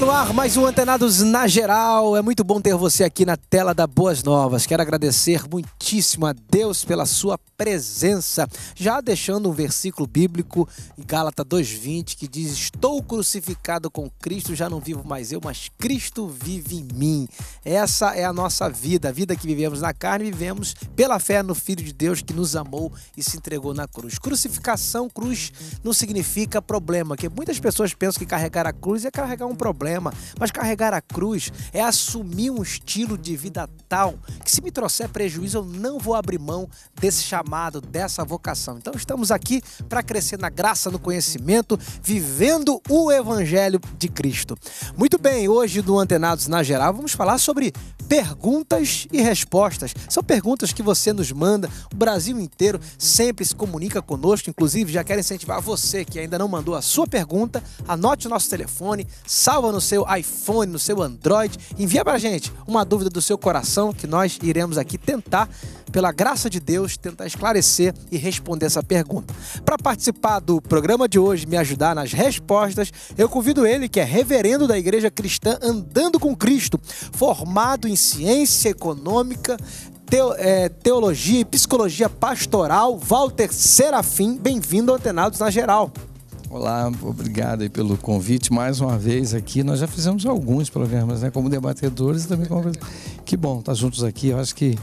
Tá no ar mais um Antenados na Geral. É muito bom ter você aqui na tela da Boas Novas. Quero agradecer muitíssimo a Deus pela sua presença. Já deixando um versículo bíblico em Gálatas 2:20 que diz: "Estou crucificado com Cristo, já não vivo mais eu, mas Cristo vive em mim". Essa é a nossa vida, a vida que vivemos na carne, vivemos pela fé no Filho de Deus que nos amou e se entregou na cruz. Crucificação, cruz não significa problema, que muitas pessoas pensam que carregar a cruz é carregar um problema problema, mas carregar a cruz é assumir um estilo de vida tal que se me trouxer prejuízo eu não vou abrir mão desse chamado, dessa vocação. Então estamos aqui para crescer na graça, no conhecimento, vivendo o evangelho de Cristo. Muito bem, hoje do Antenados na Geral vamos falar sobre perguntas e respostas. São perguntas que você nos manda, o Brasil inteiro sempre se comunica conosco, inclusive já quero incentivar você que ainda não mandou a sua pergunta, anote o nosso telefone, salva no no seu iPhone, no seu Android. Envia pra gente uma dúvida do seu coração que nós iremos aqui tentar, pela graça de Deus, tentar esclarecer e responder essa pergunta. Para participar do programa de hoje, me ajudar nas respostas, eu convido ele, que é reverendo da Igreja Cristã Andando com Cristo, formado em ciência econômica, é, teologia e psicologia pastoral, Walter Serafim. Bem-vindo ao Antenados na Geral. Olá, obrigado aí pelo convite mais uma vez aqui. Nós já fizemos alguns programas, né? Como debatedores e também como... Que bom estar juntos aqui. Eu acho que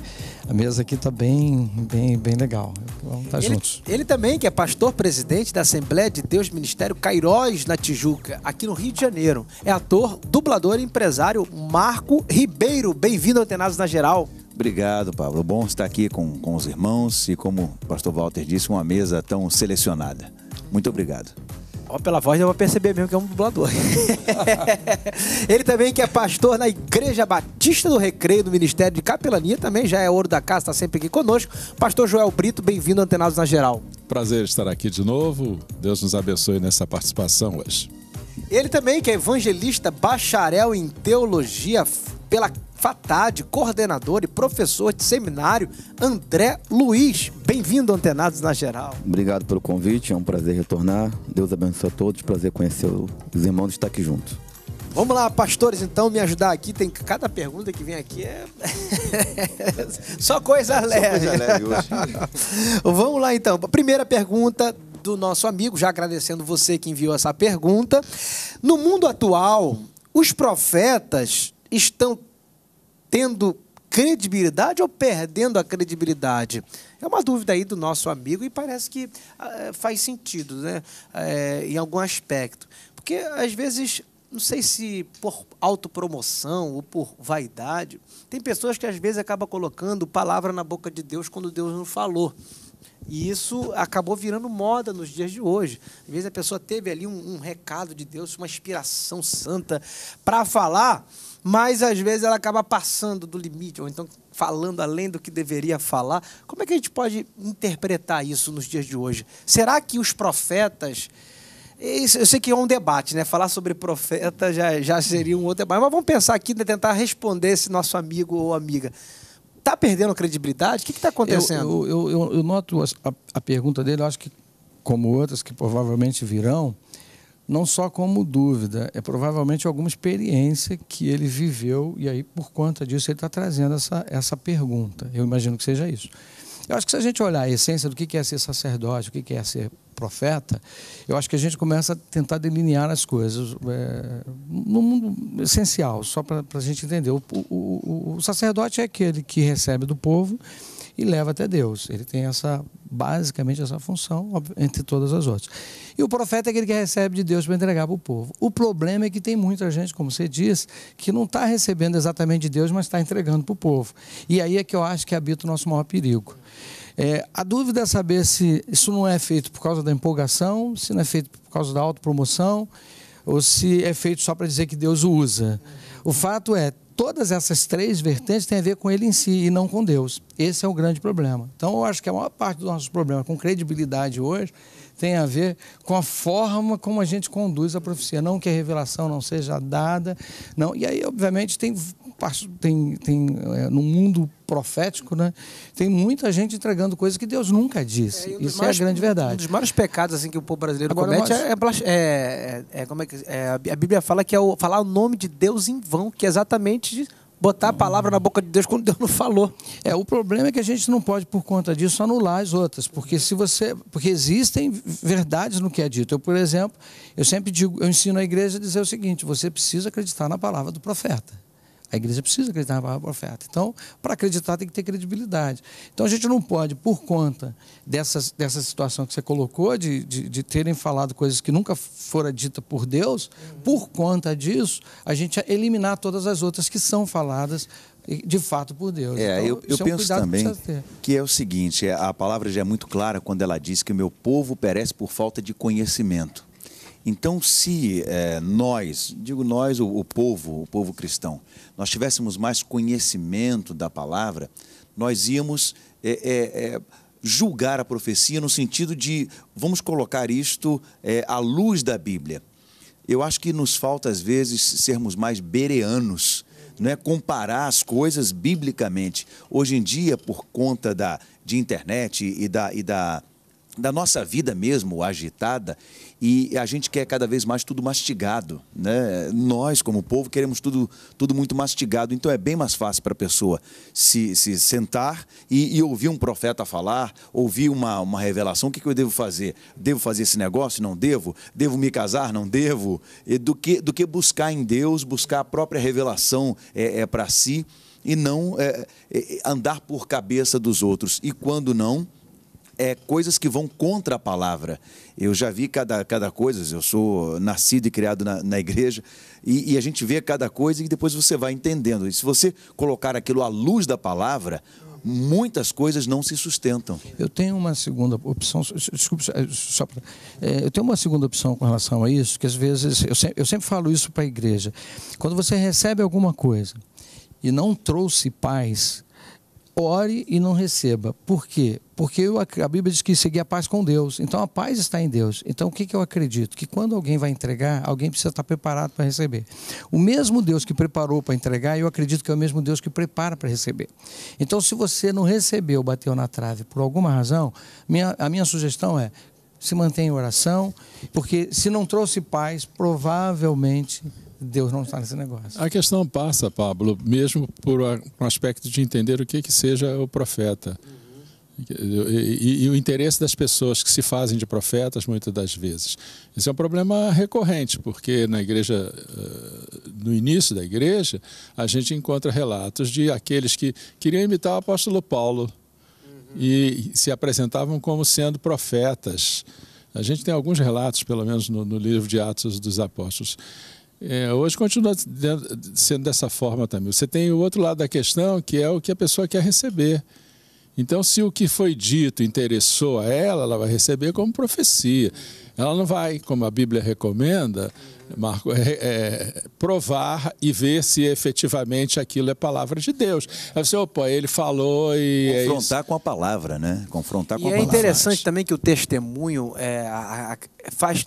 a mesa aqui está bem, bem, bem legal. Vamos estar tá ele, juntos. Ele também, que é pastor-presidente da Assembleia de Deus Ministério Cairóis, na Tijuca, aqui no Rio de Janeiro. É ator, dublador e empresário Marco Ribeiro. Bem-vindo ao Tenados na Geral. Obrigado, Pablo. Bom estar aqui com, com os irmãos e, como o pastor Walter disse, uma mesa tão selecionada. Muito obrigado. Ó, pela voz eu vou perceber mesmo que é um dublador. ele também que é pastor na Igreja Batista do Recreio, do Ministério de Capelania, também já é ouro da casa, está sempre aqui conosco. Pastor Joel Brito, bem-vindo Antenados na Geral. Prazer estar aqui de novo. Deus nos abençoe nessa participação hoje. Ele também que é evangelista, bacharel em teologia pela Fatade, coordenador e professor de seminário André Luiz. Bem-vindo, Antenados na Geral. Obrigado pelo convite, é um prazer retornar. Deus abençoe a todos, prazer conhecer os irmãos estar aqui juntos. Vamos lá, pastores, então, me ajudar aqui. Tem cada pergunta que vem aqui é só coisa leve. Só coisa leve hoje. Vamos lá, então. Primeira pergunta do nosso amigo, já agradecendo você que enviou essa pergunta. No mundo atual, os profetas estão tendo credibilidade ou perdendo a credibilidade? É uma dúvida aí do nosso amigo e parece que ah, é, faz sentido, né? É, em algum aspecto. Porque, às vezes, não sei se por autopromoção ou por vaidade, tem pessoas que às vezes acabam colocando palavra na boca de Deus quando Deus não falou. E isso acabou virando moda nos dias de hoje. Às vezes a pessoa teve ali um, um recado de Deus, uma inspiração santa para falar, mas às vezes ela acaba passando do limite, ou então falando além do que deveria falar. Como é que a gente pode interpretar isso nos dias de hoje? Será que os profetas. Eu sei que é um debate, né? Falar sobre profeta já, já seria um outro debate, mas vamos pensar aqui, né? tentar responder esse nosso amigo ou amiga. Está perdendo credibilidade? O que está acontecendo? Eu, eu, eu, eu noto a, a, pergunta dele, acho que, como outras que provavelmente virão, não só como dúvida, é provavelmente alguma experiência que ele viveu e aí por conta disso ele está trazendo essa, essa pergunta. Eu imagino que seja isso. Eu acho que se a gente olhar a essência do que é ser sacerdote, o que é ser profeta, eu acho que a gente começa a tentar delinear as coisas é, no mundo essencial, só para a gente entender. O, o, o, o sacerdote é aquele que recebe do povo e leva até Deus. Ele tem essa basicamente essa função entre todas as outras. E o profeta é aquele que recebe de Deus para entregar para o povo. O problema é que tem muita gente, como você diz, que não está recebendo exatamente de Deus, mas está entregando para o povo. E aí é que eu acho que habita o nosso maior perigo. É, a dúvida é saber se isso não é feito por causa da empolgação, se não é feito por causa da autopromoção, ou se é feito só para dizer que Deus o usa. O fato é, todas essas três vertentes têm a ver com ele em si e não com Deus. Esse é o grande problema. Então, eu acho que a maior parte dos nossos problemas com credibilidade hoje tem a ver com a forma como a gente conduz a profecia. Não que a revelação não seja dada. não E aí, obviamente, tem tem, tem é, no mundo profético, né? Tem muita gente entregando coisas que Deus nunca disse. É, Isso é a grande verdade. Um dos maiores pecados assim que o povo brasileiro Agora, comete é é, é, é, é, como é que a Bíblia fala que é o, falar o nome de Deus em vão, que é exatamente botar a palavra na boca de Deus quando Deus não falou. É, o problema é que a gente não pode, por conta disso, anular as outras, porque se você. Porque existem verdades no que é dito. Eu, por exemplo, eu sempre digo, eu ensino a igreja a dizer o seguinte: você precisa acreditar na palavra do profeta. A igreja precisa acreditar na palavra profeta. Então, para acreditar, tem que ter credibilidade. Então, a gente não pode, por conta dessa dessa situação que você colocou, de, de, de terem falado coisas que nunca foram ditas por Deus, uhum. por conta disso, a gente eliminar todas as outras que são faladas de fato por Deus. É, então, eu, eu é um penso também que, que, é o seguinte: é, a palavra já é muito clara quando ela diz que o meu povo perece por falta de conhecimento. Então, se é, nós, digo nós, o, o povo, o povo cristão, nós tivéssemos mais conhecimento da palavra, nós íamos é, é, é, julgar a profecia no sentido de vamos colocar isto é, à luz da Bíblia. Eu acho que nos falta, às vezes, sermos mais bereanos, não é comparar as coisas biblicamente. Hoje em dia, por conta da, de internet e da, e da da nossa vida mesmo agitada e a gente quer cada vez mais tudo mastigado, né? Nós como povo queremos tudo tudo muito mastigado, então é bem mais fácil para a pessoa se, se sentar e, e, ouvir um profeta falar, ouvir uma, uma revelação, o que, que eu devo fazer? Devo fazer esse negócio? Não devo? Devo me casar? Não devo? Do que do que buscar em Deus, buscar a própria revelação é, é para si e não é, é, andar por cabeça dos outros e quando não é, coisas que vão contra a palavra. Eu já vi cada, cada coisa, eu sou nascido e criado na, na igreja, e, e, a gente vê cada coisa e depois você vai entendendo. E se você colocar aquilo à luz da palavra, muitas coisas não se sustentam. Eu tenho uma segunda opção, desculpe, eh, só, é, eu tenho uma segunda opção com relação a isso, que às vezes, eu eu sempre falo isso para a igreja. Quando você recebe alguma coisa e não trouxe paz, ore e não receba. Por quê? Porque eu, a Bíblia diz que seguir a paz com Deus. Então a paz está em Deus. Então o que, que eu acredito? Que quando alguém vai entregar, alguém precisa estar preparado para receber. O mesmo Deus que preparou para entregar, eu acredito que é o mesmo Deus que prepara para receber. Então se você não recebeu, bateu na trave por alguma razão, minha, a minha sugestão é se mantenha em oração, porque se não trouxe paz, provavelmente Deus não está nesse negócio. A questão passa, Pablo, mesmo por um aspecto de entender o que, que seja o profeta. E, e, e, o interesse das pessoas que se fazem de profetas, muitas das vezes. Esse é um problema recorrente, porque na igreja, eh, no início da igreja, a gente encontra relatos de aqueles que queriam imitar o apóstolo Paulo uhum. e se apresentavam como sendo profetas. A gente tem alguns relatos, pelo menos no, no livro de Atos dos Apóstolos. É, hoje continua sendo dessa forma também. Você tem o outro lado da questão, que é o que a pessoa quer receber. Então, se o que foi dito interessou a ela, ela vai receber como profecia. Ela não vai, como a Bíblia recomenda, Marco, é, é, provar e ver se efetivamente aquilo é palavra de Deus. Aí você, opa, ele falou e. É Confrontar é com a palavra, né? Confrontar com e a é palavra. É interessante também que o testemunho é, faz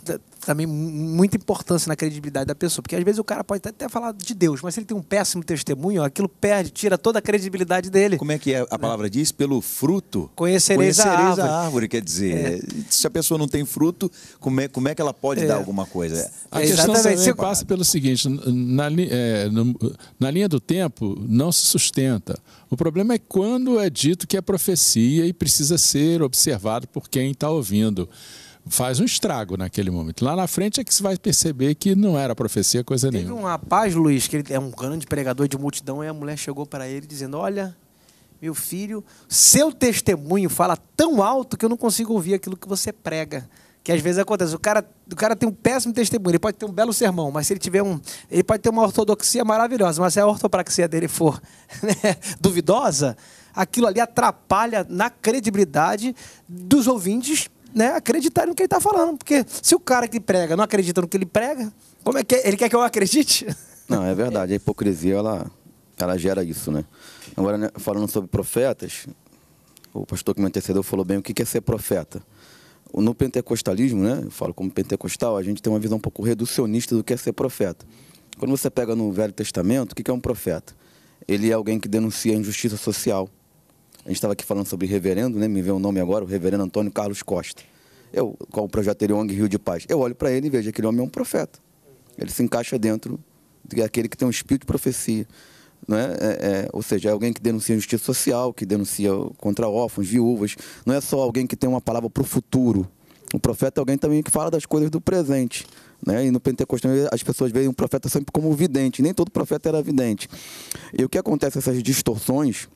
também muita importância na credibilidade da pessoa. Porque às vezes o cara pode até falar de Deus, mas se ele tem um péssimo testemunho, aquilo perde, tira toda a credibilidade dele. Como é que é? a né? palavra diz? Pelo fruto. Conhecereis, Conhecereis a, árvore. a, árvore. Quer dizer, é. se a pessoa não tem fruto, como é, como é que ela pode é. dar alguma coisa? A é, questão também passa pelo seguinte: na, é, no, na linha do tempo, não se sustenta. O problema é quando é dito que é profecia e precisa ser observado por quem está ouvindo faz um estrago naquele momento. Lá na frente é que se vai perceber que não era profecia coisa Teve nenhuma. Teve um rapaz, Luiz, que ele é um grande pregador de multidão, e a mulher chegou para ele dizendo: Olha, meu filho, seu testemunho fala tão alto que eu não consigo ouvir aquilo que você prega. Que às vezes acontece, o cara, o cara tem um péssimo testemunho, ele pode ter um belo sermão, mas se ele tiver um. Ele pode ter uma ortodoxia maravilhosa, mas se a ortopraxia dele for né, duvidosa, aquilo ali atrapalha na credibilidade dos ouvintes né, acreditarem no que ele está falando. Porque se o cara que prega não acredita no que ele prega, como é que é? ele quer que eu acredite? Não, é verdade. A hipocrisia, ela, ela gera isso, né? Agora, né, falando sobre profetas, o pastor que me antecedeu falou bem o que é ser profeta. No pentecostalismo, né, eu falo como pentecostal, a gente tem uma visão um pouco reducionista do que é ser profeta. Quando você pega no Velho Testamento, o que é um profeta? Ele é alguém que denuncia a injustiça social, a gente estava aqui falando sobre reverendo, né? Me veio o um nome agora, o reverendo Antônio Carlos Costa. Eu, com o projeto Eriong Rio de Paz, eu olho para ele e vejo aquele homem é um profeta. Ele se encaixa dentro daquele que tem um espírito de profecia. Não é? É, é? ou seja, é alguém que denuncia injustiça social, que denuncia contra órfãos, viúvas. Não é só alguém que tem uma palavra para o futuro. O profeta é alguém também que fala das coisas do presente. Né? E no Pentecostes as pessoas veem um profeta sempre como vidente. Nem todo profeta era vidente. E o que acontece, essas distorções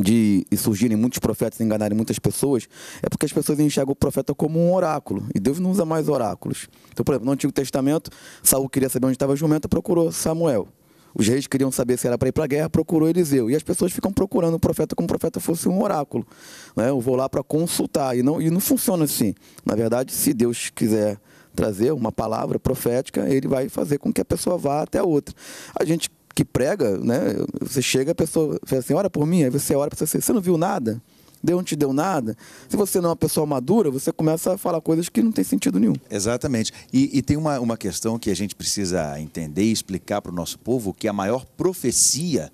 de surgirem muitos profetas e enganarem muitas pessoas, é porque as pessoas enxergam o profeta como um oráculo. E Deus não usa mais oráculos. Então, por exemplo, no Antigo Testamento, Saul queria saber onde estava a jumenta, procurou Samuel. Os reis queriam saber se era para ir para a guerra, procurou Eliseu. E as pessoas ficam procurando o profeta como o profeta fosse um oráculo. Né? Eu vou lá para consultar. E não, e não funciona assim. Na verdade, se Deus quiser trazer uma palavra profética, ele vai fazer com que a pessoa vá até a outra. A gente que prega, né? Você chega, a pessoa fala assim, ora por mim, aí você ora, você você não viu nada? Deus não te deu nada. Se você não é uma pessoa madura, você começa a falar coisas que não tem sentido nenhum. Exatamente. E, e tem uma, uma questão que a gente precisa entender e explicar para o nosso povo, que a maior profecia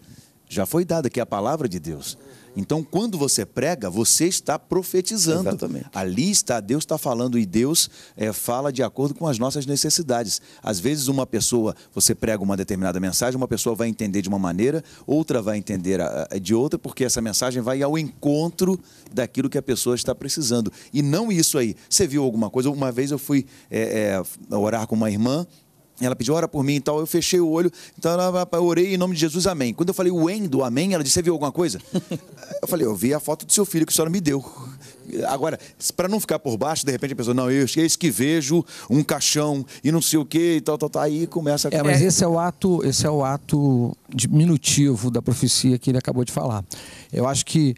já foi dada, que é a palavra de Deus. Então, quando você prega, você está profetizando. Exatamente. Ali está, Deus está falando e Deus é, fala de acordo com as nossas necessidades. Às vezes, uma pessoa, você prega uma determinada mensagem, uma pessoa vai entender de uma maneira, outra vai entender ah, ah, de outra, porque essa mensagem vai ao encontro daquilo que a pessoa está precisando. E não isso aí. Você viu alguma coisa? Uma vez eu fui é, é, orar com uma irmã ela pediu, ora por mim e tal. Eu fechei o olho, então eu orei em nome de Jesus, amém. Quando eu falei o em do amém, ela disse: Você viu alguma coisa? eu falei: Eu vi a foto do seu filho que a senhora me deu. Agora, para não ficar por baixo, de repente a pessoa, não, eu é esqueci que vejo um caixão e não sei o que e tal, tal, tal. Aí começa a. É, mas esse é o ato, esse é o ato diminutivo da profecia que ele acabou de falar. Eu acho que,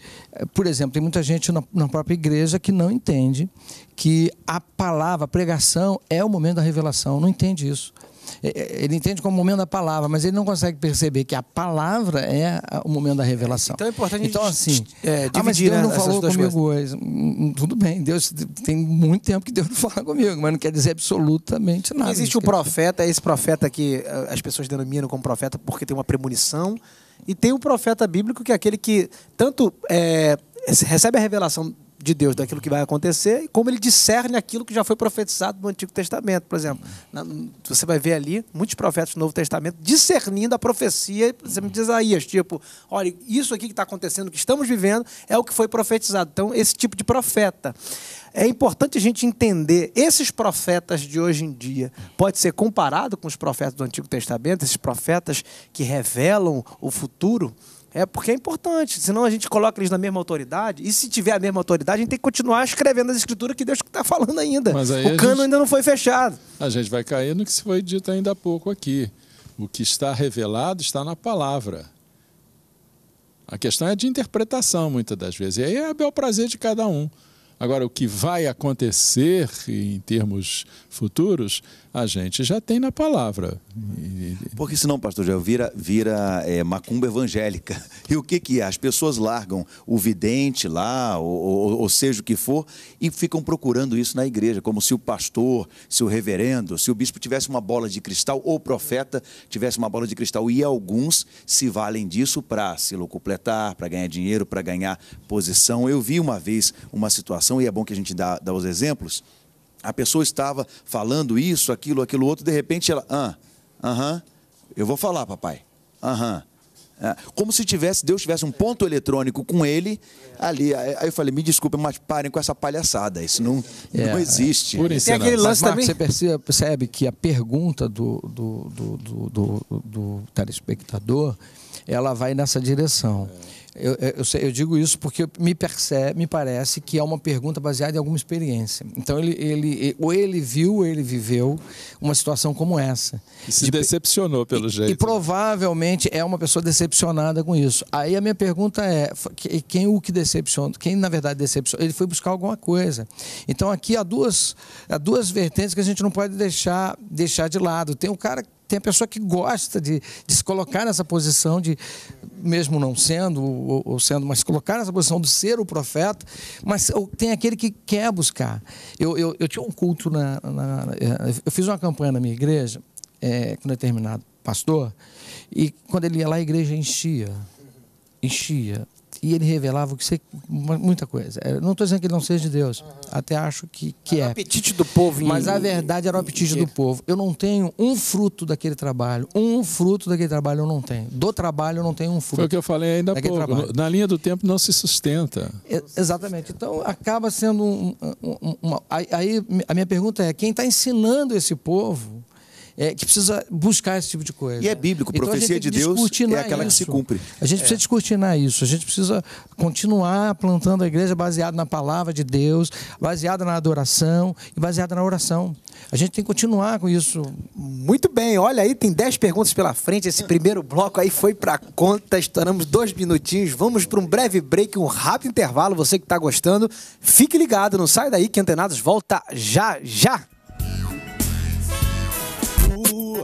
por exemplo, tem muita gente na própria igreja que não entende que a palavra, a pregação é o momento da revelação. Não entende isso. É, é, ele entende como o momento da palavra, mas ele não consegue perceber que a palavra é o momento da revelação. Então é importante então, assim, é, dividir, ah, mas Deus né, não falou comigo coisas. hoje. Hum, hum, tudo bem, Deus tem muito tempo que Deus não fala comigo, mas não quer dizer absolutamente nada. existe o profeta, é esse profeta que eh, as pessoas denominam como profeta porque tem uma premonição. E tem o profeta bíblico, que é aquele que tanto é, recebe a revelação de Deus daquilo que vai acontecer e como ele discerne aquilo que já foi profetizado no Antigo Testamento, por exemplo. Na, você vai ver ali muitos profetas do Novo Testamento discernindo a profecia, por exemplo, de Isaías, tipo, olha, isso aqui que está acontecendo, que estamos vivendo, é o que foi profetizado. Então, esse tipo de profeta é importante a gente entender esses profetas de hoje em dia. Pode ser comparado com os profetas do Antigo Testamento, esses profetas que revelam o futuro. É porque é importante, senão a gente coloca eles na mesma autoridade, e se tiver a mesma autoridade, a gente tem que continuar escrevendo as escrituras que Deus está falando ainda. o cano gente, ainda não foi fechado. A gente vai cair no que foi dito ainda há pouco aqui. O que está revelado está na palavra. A questão é de interpretação, muitas das vezes. E aí é bel prazer de cada um. Agora, o que vai acontecer em termos futuros, a gente já tem na palavra. Porque senão, pastor Joel, vira, vira é, macumba evangélica. E o que, que é? As pessoas largam o vidente lá, ou, ou, ou, seja o que for, e ficam procurando isso na igreja, como se o pastor, se o reverendo, se o bispo tivesse uma bola de cristal, ou o profeta tivesse uma bola de cristal. E alguns se valem disso para se locupletar, para ganhar dinheiro, para ganhar posição. Eu vi uma vez uma situação situação, e é bom que a gente dá, dá os exemplos, a pessoa estava falando isso, aquilo, aquilo outro, de repente ela, ah, aham, eu vou falar, papai, aham. É, como se tivesse, Deus tivesse um ponto eletrônico com ele ali. Aí eu falei, me desculpe, mas parem com essa palhaçada. Isso não, é, não é. existe. É, Tem aquele lance mas, Marcos, também. Você percebe, percebe, que a pergunta do, do, do, do, do telespectador ela vai nessa direção. Eu, eu, eu, digo isso porque me, percebe, me parece que é uma pergunta baseada em alguma experiência. Então, ele, ele, ou ele viu, ou ele viveu uma situação como essa. E se de, decepcionou, pelo e, jeito. E provavelmente é uma pessoa decepcionada com isso. Aí a minha pergunta é: quem o que decepcionou? Quem, na verdade, decepcionou? Ele foi buscar alguma coisa. Então, aqui há duas, há duas vertentes que a gente não pode deixar, deixar de lado. Tem o um cara tem a pessoa que gosta de, de se colocar nessa posição de, mesmo não sendo ou, ou, sendo, mas colocar nessa posição de ser o profeta, mas tem aquele que quer buscar. Eu, eu, eu tinha um culto, na, na, eh, eu fiz uma campanha na minha igreja, é, com um determinado pastor, e quando ele ia lá, a igreja enchia. Enchia e ele revelava que muita coisa. É, não estou dizendo que ele não seja de Deus, até acho que, que era é. O apetite do povo. Mas em... a verdade era o apetite do povo. Eu não tenho um fruto daquele trabalho, um fruto daquele trabalho eu não tenho. Do trabalho eu não tenho um fruto. Foi o que eu falei ainda há pouco. Trabalho. Na linha do tempo não se sustenta. É, exatamente. Então acaba sendo um, um, uma. Aí a minha pergunta é: quem está ensinando esse povo é, que precisa buscar esse tipo de coisa. E é bíblico, então, profecia de Deus é aquela isso. que se cumpre. A gente precisa é. descortinar isso, a gente precisa continuar plantando a igreja baseada na palavra de Deus, baseada na adoração e baseada na oração. A gente tem que continuar com isso. Muito bem, olha aí, tem 10 perguntas pela frente. Esse primeiro bloco aí foi para conta, estouramos dois minutinhos. Vamos para um breve break, um rápido intervalo. Você que está gostando, fique ligado, não sai daí que Antenados volta já já.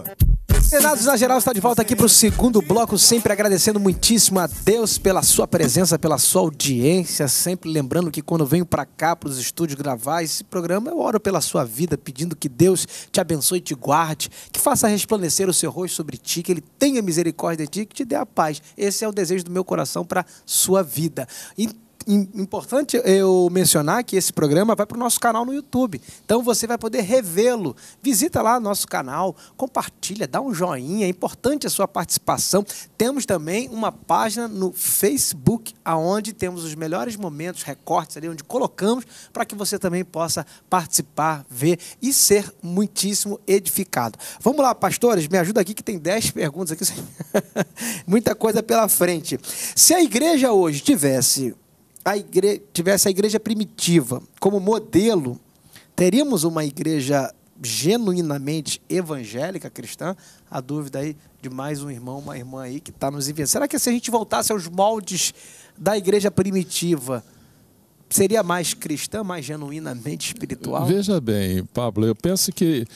Brasil. Renados na geral está de volta aqui para o segundo bloco, sempre agradecendo muitíssimo a Deus pela sua presença, pela sua audiência, sempre lembrando que quando venho para cá, para os estúdios gravar esse programa, eu oro pela sua vida, pedindo que Deus te abençoe, te guarde, que faça resplandecer o seu rosto sobre ti, que Ele tenha misericórdia de ti, que te dê a paz. Esse é o desejo do meu coração para sua vida. Então, importante eu mencionar que esse programa vai para o nosso canal no YouTube. Então você vai poder revê-lo. Visita lá nosso canal, compartilha, dá um joinha. É importante a sua participação. Temos também uma página no Facebook, aonde temos os melhores momentos, recortes ali, onde colocamos, para que você também possa participar, ver e ser muitíssimo edificado. Vamos lá, pastores, me ajuda aqui que tem 10 perguntas aqui. Muita coisa pela frente. Se a igreja hoje tivesse a tivesse a igreja primitiva como modelo, teríamos uma igreja genuinamente evangélica cristã? A dúvida aí de mais um irmão, uma irmã aí que está nos enviando. Será que se a gente voltasse aos moldes da igreja primitiva, seria mais cristã, mais genuinamente espiritual? Veja bem, Pablo, eu penso que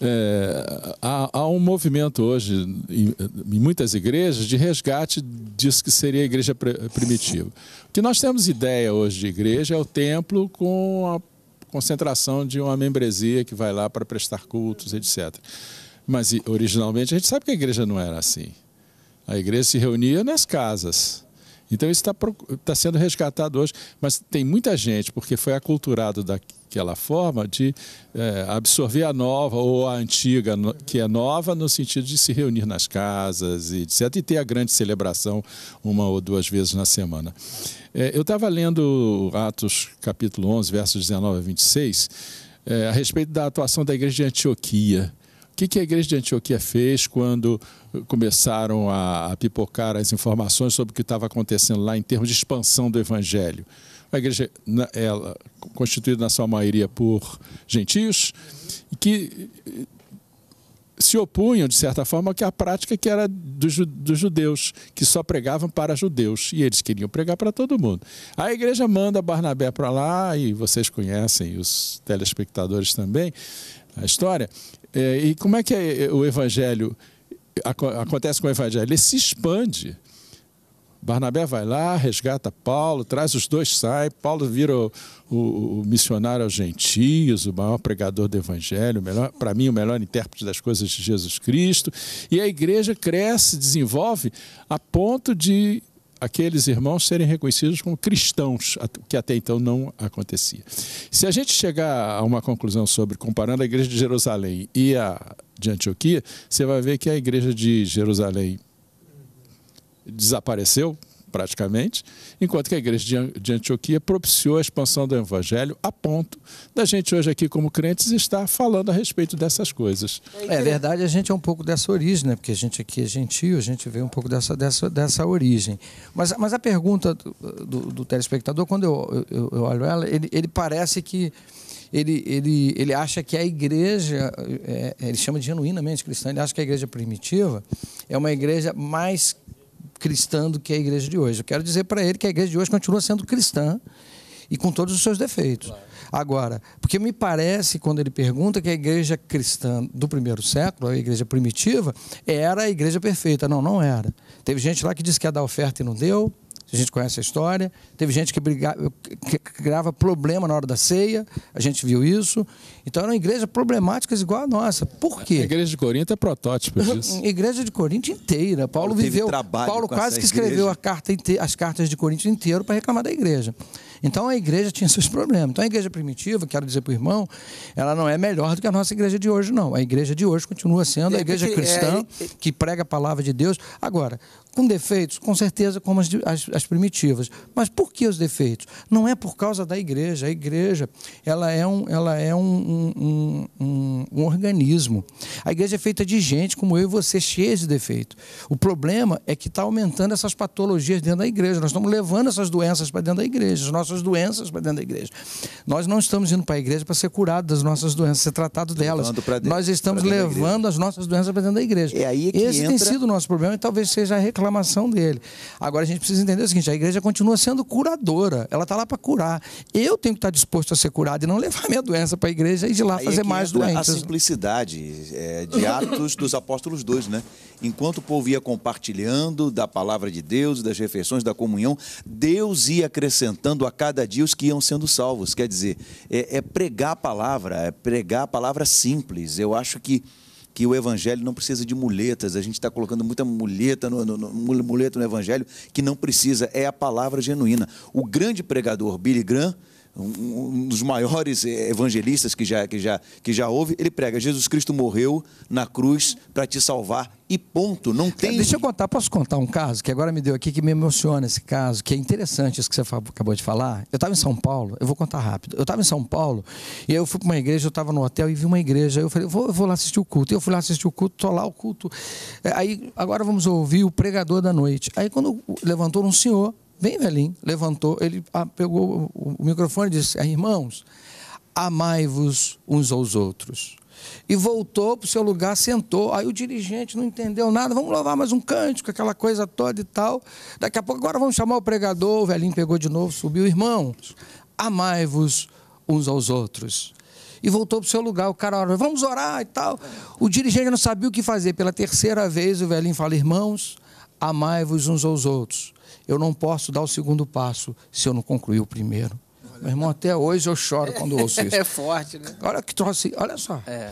é, há, há, um movimento hoje em, em, muitas igrejas de resgate disso que seria a igreja primitiva. O que nós temos ideia hoje de igreja é o templo com a concentração de uma membresia que vai lá para prestar cultos, etc. Mas originalmente a gente sabe que a igreja não era assim. A igreja se reunia nas casas. Então isso está tá sendo resgatado hoje, mas tem muita gente, porque foi aculturado daquela forma, de é, absorver a nova ou a antiga, no, que é nova, no sentido de se reunir nas casas e etc. E ter a grande celebração uma ou duas vezes na semana. É, eu estava lendo Atos capítulo 11, versos 19 a 26, é, a respeito da atuação da igreja de Antioquia que, que a igreja de Antioquia fez quando começaram a, pipocar as informações sobre o que estava acontecendo lá em termos de expansão do evangelho? A igreja ela, constituída na sua maioria por gentios, que se opunham, de certa forma, que a prática que era dos, dos, judeus, que só pregavam para judeus, e eles queriam pregar para todo mundo. A igreja manda Barnabé para lá, e vocês conhecem, os telespectadores também, a história, é, e como é que é, é o evangelho acontece com o evangelho? Ele se expande. Barnabé vai lá, resgata Paulo, traz os dois, sai. Paulo vira o, o, o missionário aos gentios, o maior pregador do evangelho, para mim, o melhor intérprete das coisas de Jesus Cristo. E a igreja cresce, desenvolve, a ponto de aqueles irmãos serem reconhecidos como cristãos, que até então não acontecia. Se a gente chegar a uma conclusão sobre comparando a igreja de Jerusalém e a de Antioquia, você vai ver que a igreja de Jerusalém desapareceu, praticamente, enquanto que a igreja de Antioquia propiciou a expansão do evangelho a ponto da gente hoje aqui como crentes estar falando a respeito dessas coisas. É, é verdade, a gente é um pouco dessa origem, né? porque a gente aqui é gentio, a gente veio um pouco dessa, dessa, dessa origem. Mas, mas a pergunta do, do, do telespectador, quando eu, eu, eu olho ela, ele, ele parece que ele, ele, ele acha que a igreja, é, é, ele chama de genuinamente cristã, ele acha que a igreja primitiva é uma igreja mais cristã do que é a igreja de hoje. Eu quero dizer para ele que a igreja de hoje continua sendo cristã e com todos os seus defeitos. Agora, porque me parece, quando ele pergunta, que a igreja cristã do primeiro século, a igreja primitiva, era a igreja perfeita. Não, não era. Teve gente lá que disse que ia dar oferta e não deu, a gente conhece a história. Teve gente que, briga, que criava problema na hora da ceia, a gente viu isso. Então uma igreja problemática igual a nossa. Por quê? A igreja de Corinto é protótipo disso. igreja de Corinto inteira. Paulo viveu. Paulo quase que escreveu carta, as cartas de Corinto inteiro para reclamar da igreja. Então a igreja tinha seus problemas. Então a igreja primitiva, quero dizer para o irmão, ela não é melhor do que a nossa igreja de hoje, não. A igreja de hoje continua sendo a é, igreja cristã é, é, que prega a palavra de Deus. Agora, com defeitos, com certeza, como as, as, as, primitivas. Mas por que os defeitos? Não é por causa da igreja. A igreja ela é um, ela é um, um, um, um organismo. A igreja é feita de gente como eu e você, cheia de defeito. O problema é que está aumentando essas patologias dentro da igreja. Nós estamos levando essas doenças para dentro da igreja. Os nossos nossas doenças para dentro da igreja. Nós não estamos indo para a igreja para ser curado das nossas doenças, ser tratado delas. Nós estamos levando as nossas doenças para dentro da igreja. É aí que Esse entra... tem sido o nosso problema e talvez seja a reclamação dele. Agora a gente precisa entender o seguinte: a igreja continua sendo curadora, ela está lá para curar. Eu tenho que estar tá disposto a ser curado e não levar minha doença para a igreja e de lá aí é fazer é mais doenças. A simplicidade é, de Atos dos Apóstolos 2, né? Enquanto o povo ia compartilhando da palavra de Deus, das refeições, da comunhão, Deus ia acrescentando a cada dia os que iam sendo salvos. Quer dizer, é, é pregar a palavra, é pregar a palavra simples. Eu acho que que o evangelho não precisa de muletas. A gente está colocando muita muleta no, no, no, muleta no evangelho que não precisa. É a palavra genuína. O grande pregador Billy Graham um, dos maiores eh, evangelistas que já, que, já, que já houve, ele prega: Jesus Cristo morreu na cruz para te salvar e ponto. Não tem. Deixa eu contar, posso contar um caso que agora me deu aqui que me emociona esse caso, que é interessante isso que você acabou de falar. Eu estava em São Paulo, eu vou contar rápido. Eu estava em São Paulo e eu fui para uma igreja, eu estava no hotel e vi uma igreja. Eu falei, vou, eu vou lá assistir o culto. Eu fui lá assistir o culto, estou lá o culto. É, aí agora vamos ouvir o pregador da noite. Aí quando levantou um senhor Bem velhinho, levantou, ele ah, pegou o microfone e disse: ah, Irmãos, amai-vos uns aos outros. E voltou para o seu lugar, sentou. Aí o dirigente não entendeu nada. Vamos louvar mais um cântico, aquela coisa toda e tal. Daqui a pouco, agora vamos chamar o pregador. O velhinho pegou de novo, subiu. Irmãos, amai-vos uns aos outros. E voltou para o seu lugar. O cara orou, vamos orar e tal. O dirigente não sabia o que fazer. Pela terceira vez, o velhinho fala: Irmãos, amai-vos uns aos outros. Eu não posso dar o segundo passo se eu não concluir o primeiro. Meu irmão, até hoje eu choro quando ouço isso. É forte, né? Olha que troço, olha só. É,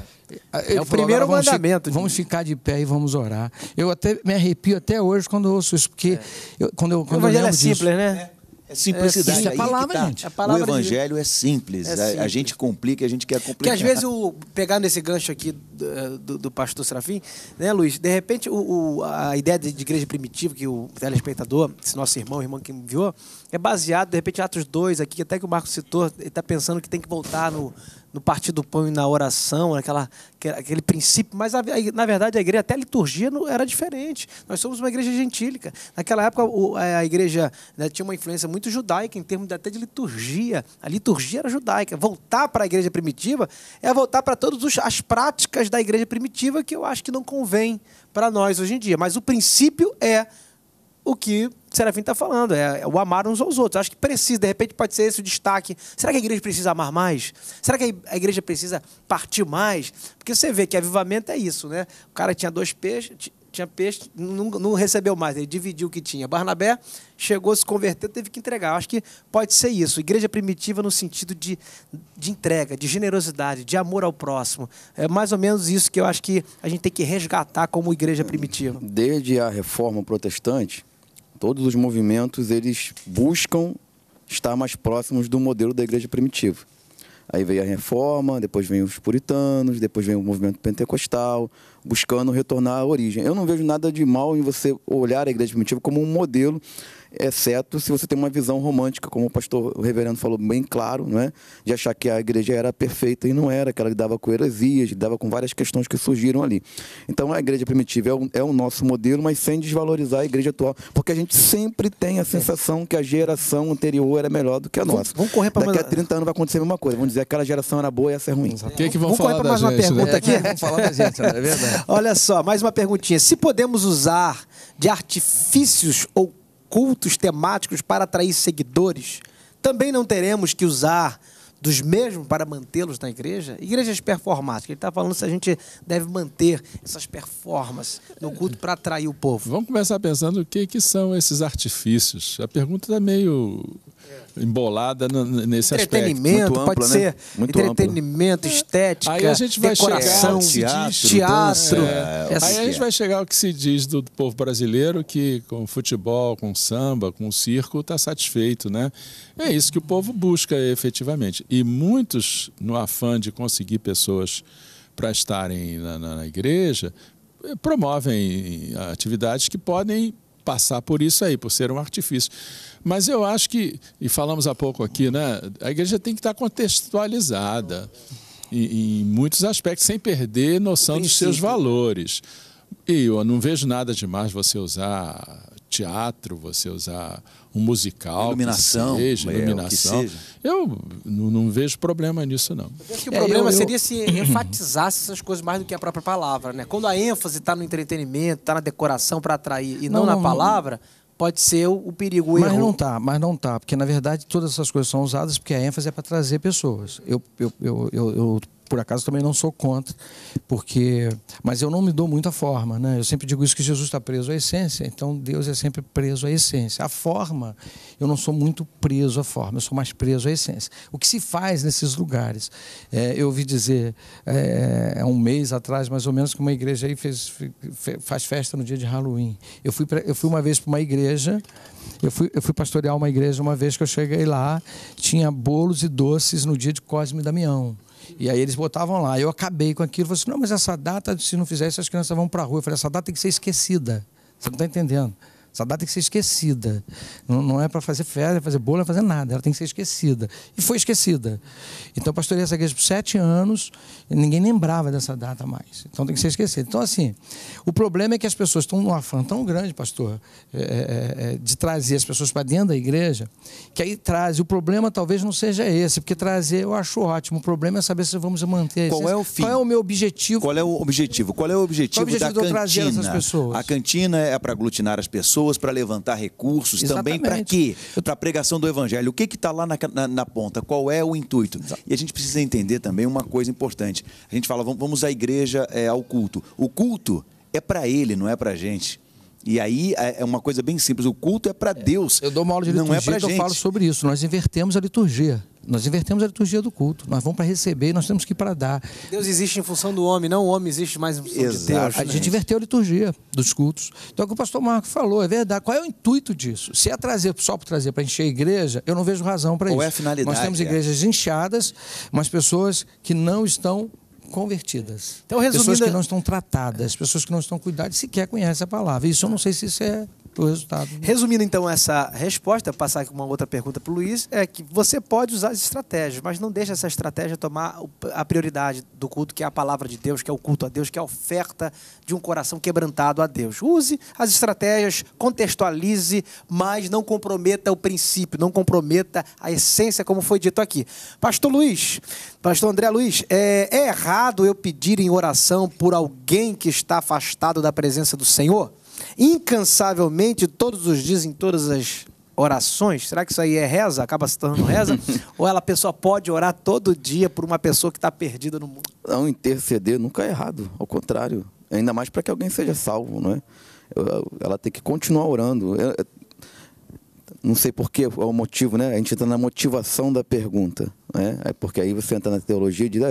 é o primeiro falou, mandamento. Vamos, vamos ficar de pé e vamos orar. Eu até me arrepio até hoje quando ouço isso, porque é. eu, quando eu quando o evangelho eu é simples, disso, né? É, é simplicidade. Isso é, a palavra, tá. gente. É palavra o evangelho de... é, simples. é simples. A, a gente complica, a gente quer complicar. Que às vezes o pegar nesse gancho aqui eh, do, do pastor Serafim, né, Luiz? De repente, o, o, a ideia de, igreja primitiva que o telespectador, esse nosso irmão, irmão que enviou, é baseado, de repente, em Atos 2 aqui, até que o Marcos citou, ele está pensando que tem que voltar no, no partir do pão e na oração, naquela, aquele princípio, mas na verdade a igreja, até a liturgia não era diferente. Nós somos uma igreja gentílica. Naquela época a igreja né, tinha uma influência muito judaica em termos até de liturgia. A liturgia era judaica. Voltar para a igreja primitiva é voltar para todas as práticas da igreja primitiva que eu acho que não convém para nós hoje em dia. Mas o princípio é o que Serafim está falando, é, é o amar uns aos outros. Acho que precisa, de repente pode ser esse o destaque. Será que a igreja precisa amar mais? Será que a igreja precisa partir mais? Porque você vê que avivamento é isso, né? O cara tinha dois peixes, tinha peixe, não, não, recebeu mais, ele dividiu o que tinha. Barnabé chegou, se converteu, teve que entregar. Eu acho que pode ser isso. Igreja primitiva no sentido de, de entrega, de generosidade, de amor ao próximo. É mais ou menos isso que eu acho que a gente tem que resgatar como igreja primitiva. Desde a reforma protestante, todos os movimentos eles buscam estar mais próximos do modelo da igreja primitiva. Aí veio a reforma, depois vem os puritanos, depois vem o movimento pentecostal, buscando retornar à origem. Eu não vejo nada de mal em você olhar a igreja primitiva como um modelo exceto se você tem uma visão romântica, como o pastor o reverendo falou bem claro, né? de achar que a igreja era perfeita e não era, que ela lidava com heresias, lidava com várias questões que surgiram ali. Então a igreja primitiva é o, é o nosso modelo, mas sem desvalorizar a igreja atual, porque a gente sempre tem a é. sensação que a geração anterior era é melhor do que a nossa. Vamos, vamos correr para Daqui a 30 anos vai acontecer a mesma coisa, vamos dizer que aquela geração era boa e essa é ruim. O que, é que vão vamos falar correr para mais gente, uma né? pergunta né? aqui? É, falar da gente, é verdade. Olha só, mais uma perguntinha. Se podemos usar de artifícios ou cultos temáticos para atrair seguidores, também não teremos que usar dos mesmos para mantê-los na igreja? Igrejas performáticas. Ele está falando se a gente deve manter essas performances no culto para atrair o povo. Vamos começar pensando o que, que são esses artifícios. A pergunta está meio. É embolada nesse entretenimento, aspecto. Muito pode ampla, né? ser né? Muito entretenimento, estético estética, aí a gente vai decoração, chegar teatro. é. É. Aí a gente é. vai chegar ao que se diz do povo brasileiro que com futebol, com samba, com circo está satisfeito, né? É isso que o povo busca efetivamente. E muitos, no afã de conseguir pessoas para estarem na, na, na igreja, promovem atividades que podem passar por isso aí, por ser um artifício. Mas eu acho que, e falamos há pouco aqui, né, a igreja tem que estar contextualizada em, em muitos aspectos, sem perder noção dos seus valores. E eu não vejo nada demais você usar teatro, você usar um musical, iluminação, que seja, iluminação. É, Eu não, não, vejo problema nisso, não. Eu acho que o é, problema eu, eu... seria se enfatizasse essas coisas mais do que a própria palavra, né? Quando a ênfase está no entretenimento, está na decoração para atrair e não, não na não, palavra, pode ser o, o perigo. O mas erro. não tá, mas não tá, porque na verdade todas essas coisas são usadas porque a ênfase é para trazer pessoas. Eu, eu, eu, eu, eu por acaso também não sou contra, porque mas eu não me dou muita forma, né? Eu sempre digo isso que Jesus está preso à essência, então Deus é sempre preso à essência. A forma, eu não sou muito preso à forma, eu sou mais preso à essência. O que se faz nesses lugares? É, eu ouvi dizer é, é um mês atrás, mais ou menos, que uma igreja aí fez, faz festa no dia de Halloween. Eu fui pra, eu fui uma vez para uma igreja, eu fui eu fui pastorear uma igreja uma vez que eu cheguei lá tinha bolos e doces no dia de Cosme e Damião. E aí eles botavam lá. Eu acabei com aquilo. Falei assim, não, mas essa data, se não fizer isso, as crianças vão para a rua. Eu falei, essa data tem que ser esquecida. Você não está entendendo. Essa data tem que ser esquecida. Não, não é para fazer festa, fazer bolo, é fazer nada. Ela tem que ser esquecida. E foi esquecida. Então, eu pastorei essa igreja por sete anos e ninguém lembrava dessa data mais. Então, tem que ser esquecida. Então, assim, o problema é que as pessoas estão num afã tão grande, pastor, é, é, é de trazer as pessoas para dentro da igreja, que aí traz. O problema talvez não seja esse, porque trazer eu acho ótimo. O problema é saber se vamos manter. Qual é o fim? Qual é o meu objetivo? Qual é o objetivo? Qual é o objetivo, Qual é o objetivo da, da cantina? A cantina é para aglutinar as pessoas pessoas, para levantar recursos, Exatamente. também para quê? Para a pregação do evangelho. O que está lá na, na, na, ponta? Qual é o intuito? E a gente precisa entender também uma coisa importante. A gente fala, vamos à igreja, é, ao culto. O culto é para ele, não é para a gente. E aí é, é uma coisa bem simples, o culto é para é. Deus. Eu dou uma aula de liturgia, não é pra gente. eu falo sobre isso. Nós invertemos a liturgia. Nós invertemos a liturgia do culto. Nós vamos para receber, nós temos que ir para dar. Deus existe em função do homem, não o homem existe mais em função de Deus. Né, a gente inverteu a liturgia dos cultos. Então, é o que o pastor Marco falou, é verdade. Qual é o intuito disso? Se é trazer só para trazer, para encher a igreja, eu não vejo razão para isso. Ou é a finalidade. Nós temos igrejas é. inchadas, mas pessoas que não estão convertidas. Então, resumindo... Pessoas que não estão tratadas, pessoas que não estão cuidadas, sequer conhecem a palavra. Isso eu não sei se isso é do resultado. Né? Resumindo então essa resposta, passar aqui uma outra pergunta para o Luiz, é que você pode usar as estratégias, mas não deixa essa estratégia tomar a prioridade do culto, que é a palavra de Deus, que é o culto a Deus, que é a oferta de um coração quebrantado a Deus. Use as estratégias, contextualize, mas não comprometa o princípio, não comprometa a essência, como foi dito aqui. Pastor Luiz, Pastor André Luiz, é, é errado eu pedir em oração por alguém que está afastado da presença do Senhor? incansavelmente todos os dias em todas as orações? Será que isso aí é reza? Acaba se tornando reza? Ou ela a pessoa pode orar todo dia por uma pessoa que está perdida no mundo? Não, interceder nunca é errado, ao contrário. Ainda mais para que alguém seja salvo, não é? Ela tem que continuar orando. Não sei por que é o motivo, né? A gente entra na motivação da pergunta, né? É porque aí você entra na teologia e diz, ah,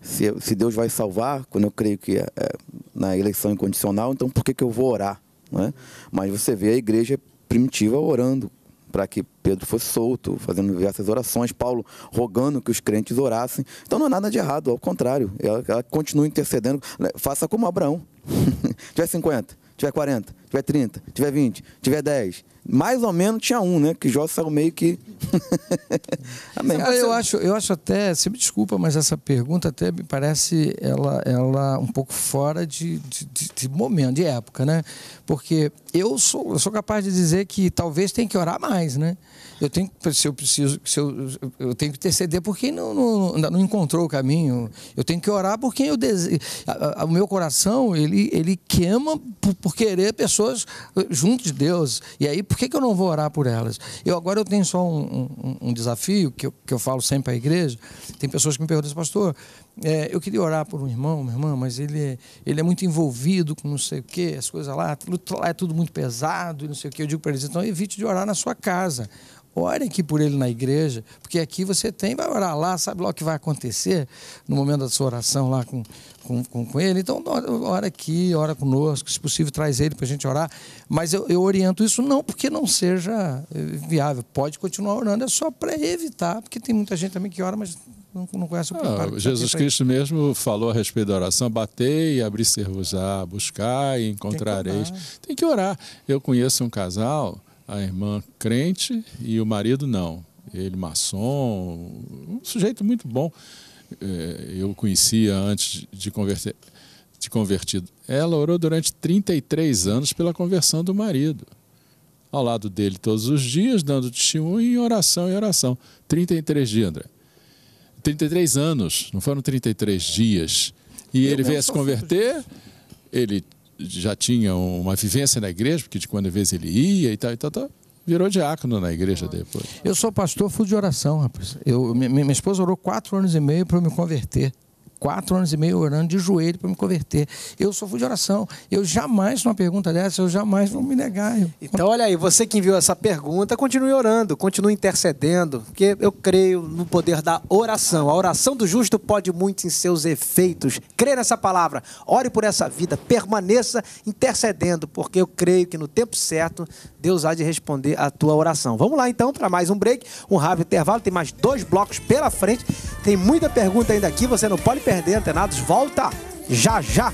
se, se Deus vai salvar, quando eu creio que é, é, na eleição incondicional, então por que, que eu vou orar? Né? Mas você vê a igreja primitiva orando para que Pedro fosse solto, fazendo diversas orações, Paulo rogando que os crentes orassem. Então não é nada de errado, ao contrário, ela, ela continua intercedendo. Né? Faça como Abraão. tiver 50, tiver 40, tiver 30, tiver 20, tiver 10. Mais ou menos tinha um, né? Que Jó saiu meio que. Amém. Cara, eu acho, eu acho até, sempre me desculpa, mas essa pergunta até me parece ela, ela um pouco fora de, de, de momento, de época, né? Porque eu sou, eu sou capaz de dizer que talvez tem que orar mais, né? Eu tenho se eu preciso, se eu, eu tenho que interceder por quem não, não, não encontrou o caminho. Eu tenho que orar por quem eu desejo. O meu coração, ele, ele queima por, por querer pessoas pessoas eh, junto de Deus. E aí, por que, que eu não vou orar por elas? Eu agora eu tenho só um, um, um desafio que eu, que eu falo sempre à igreja. Tem pessoas que me perguntam, pastor, é, eu queria orar por um irmão, uma irmã, mas ele, é, ele é muito envolvido com não sei o quê, as coisas lá, lá é tudo muito pesado e não sei o quê. Eu digo para eles, então evite de orar na sua casa. Orem aqui por ele na igreja, porque aqui você tem, vai orar lá, sabe lá o que vai acontecer no momento da sua oração lá com, com, com, com ele. Então, ora aqui, ora conosco, se possível, traz ele para a gente orar. Mas eu, eu oriento isso não porque não seja eh, viável, pode continuar orando, é só para evitar, porque tem muita gente também que ora, mas não, não conhece o Ah, Jesus tá Cristo mesmo falou a respeito da oração: batei, abri-se-vos-á, buscar e encontrareis. Tem que, Tem que, orar. Eu conheço um casal a irmã crente e o marido não. Ele maçom, um sujeito muito bom. É, eu conhecia antes de converter, de convertido. Ela orou durante 33 anos pela conversão do marido. Ao lado dele todos os dias, dando testemunho em oração e oração. 33 dias, André. 33 anos, não foram 33 dias. E ele veio a se converter, ele já tinha uma vivência na igreja, porque de quando em vez ele ia e tal, e tal, tal virou diácono na igreja depois. Eu sou pastor, fui de oração, rapaz. Eu, minha, minha esposa orou quatro anos e meio para eu me converter quatro anos e meio orando de joelho para me converter. Eu sou fui de oração. Eu jamais, numa pergunta dessa, eu jamais vou me negar. Então, olha aí, você que enviou essa pergunta, continue orando, continue intercedendo, porque eu creio no poder da oração. A oração do justo pode muito em seus efeitos. Crê nessa palavra, ore por essa vida, permaneça intercedendo, porque eu creio que no tempo certo Deus há de responder a tua oração. Vamos lá então para mais um break, um rápido intervalo, tem mais dois blocos pela frente, tem muita pergunta ainda aqui, você não pode perder perder, antenados. Volta já já.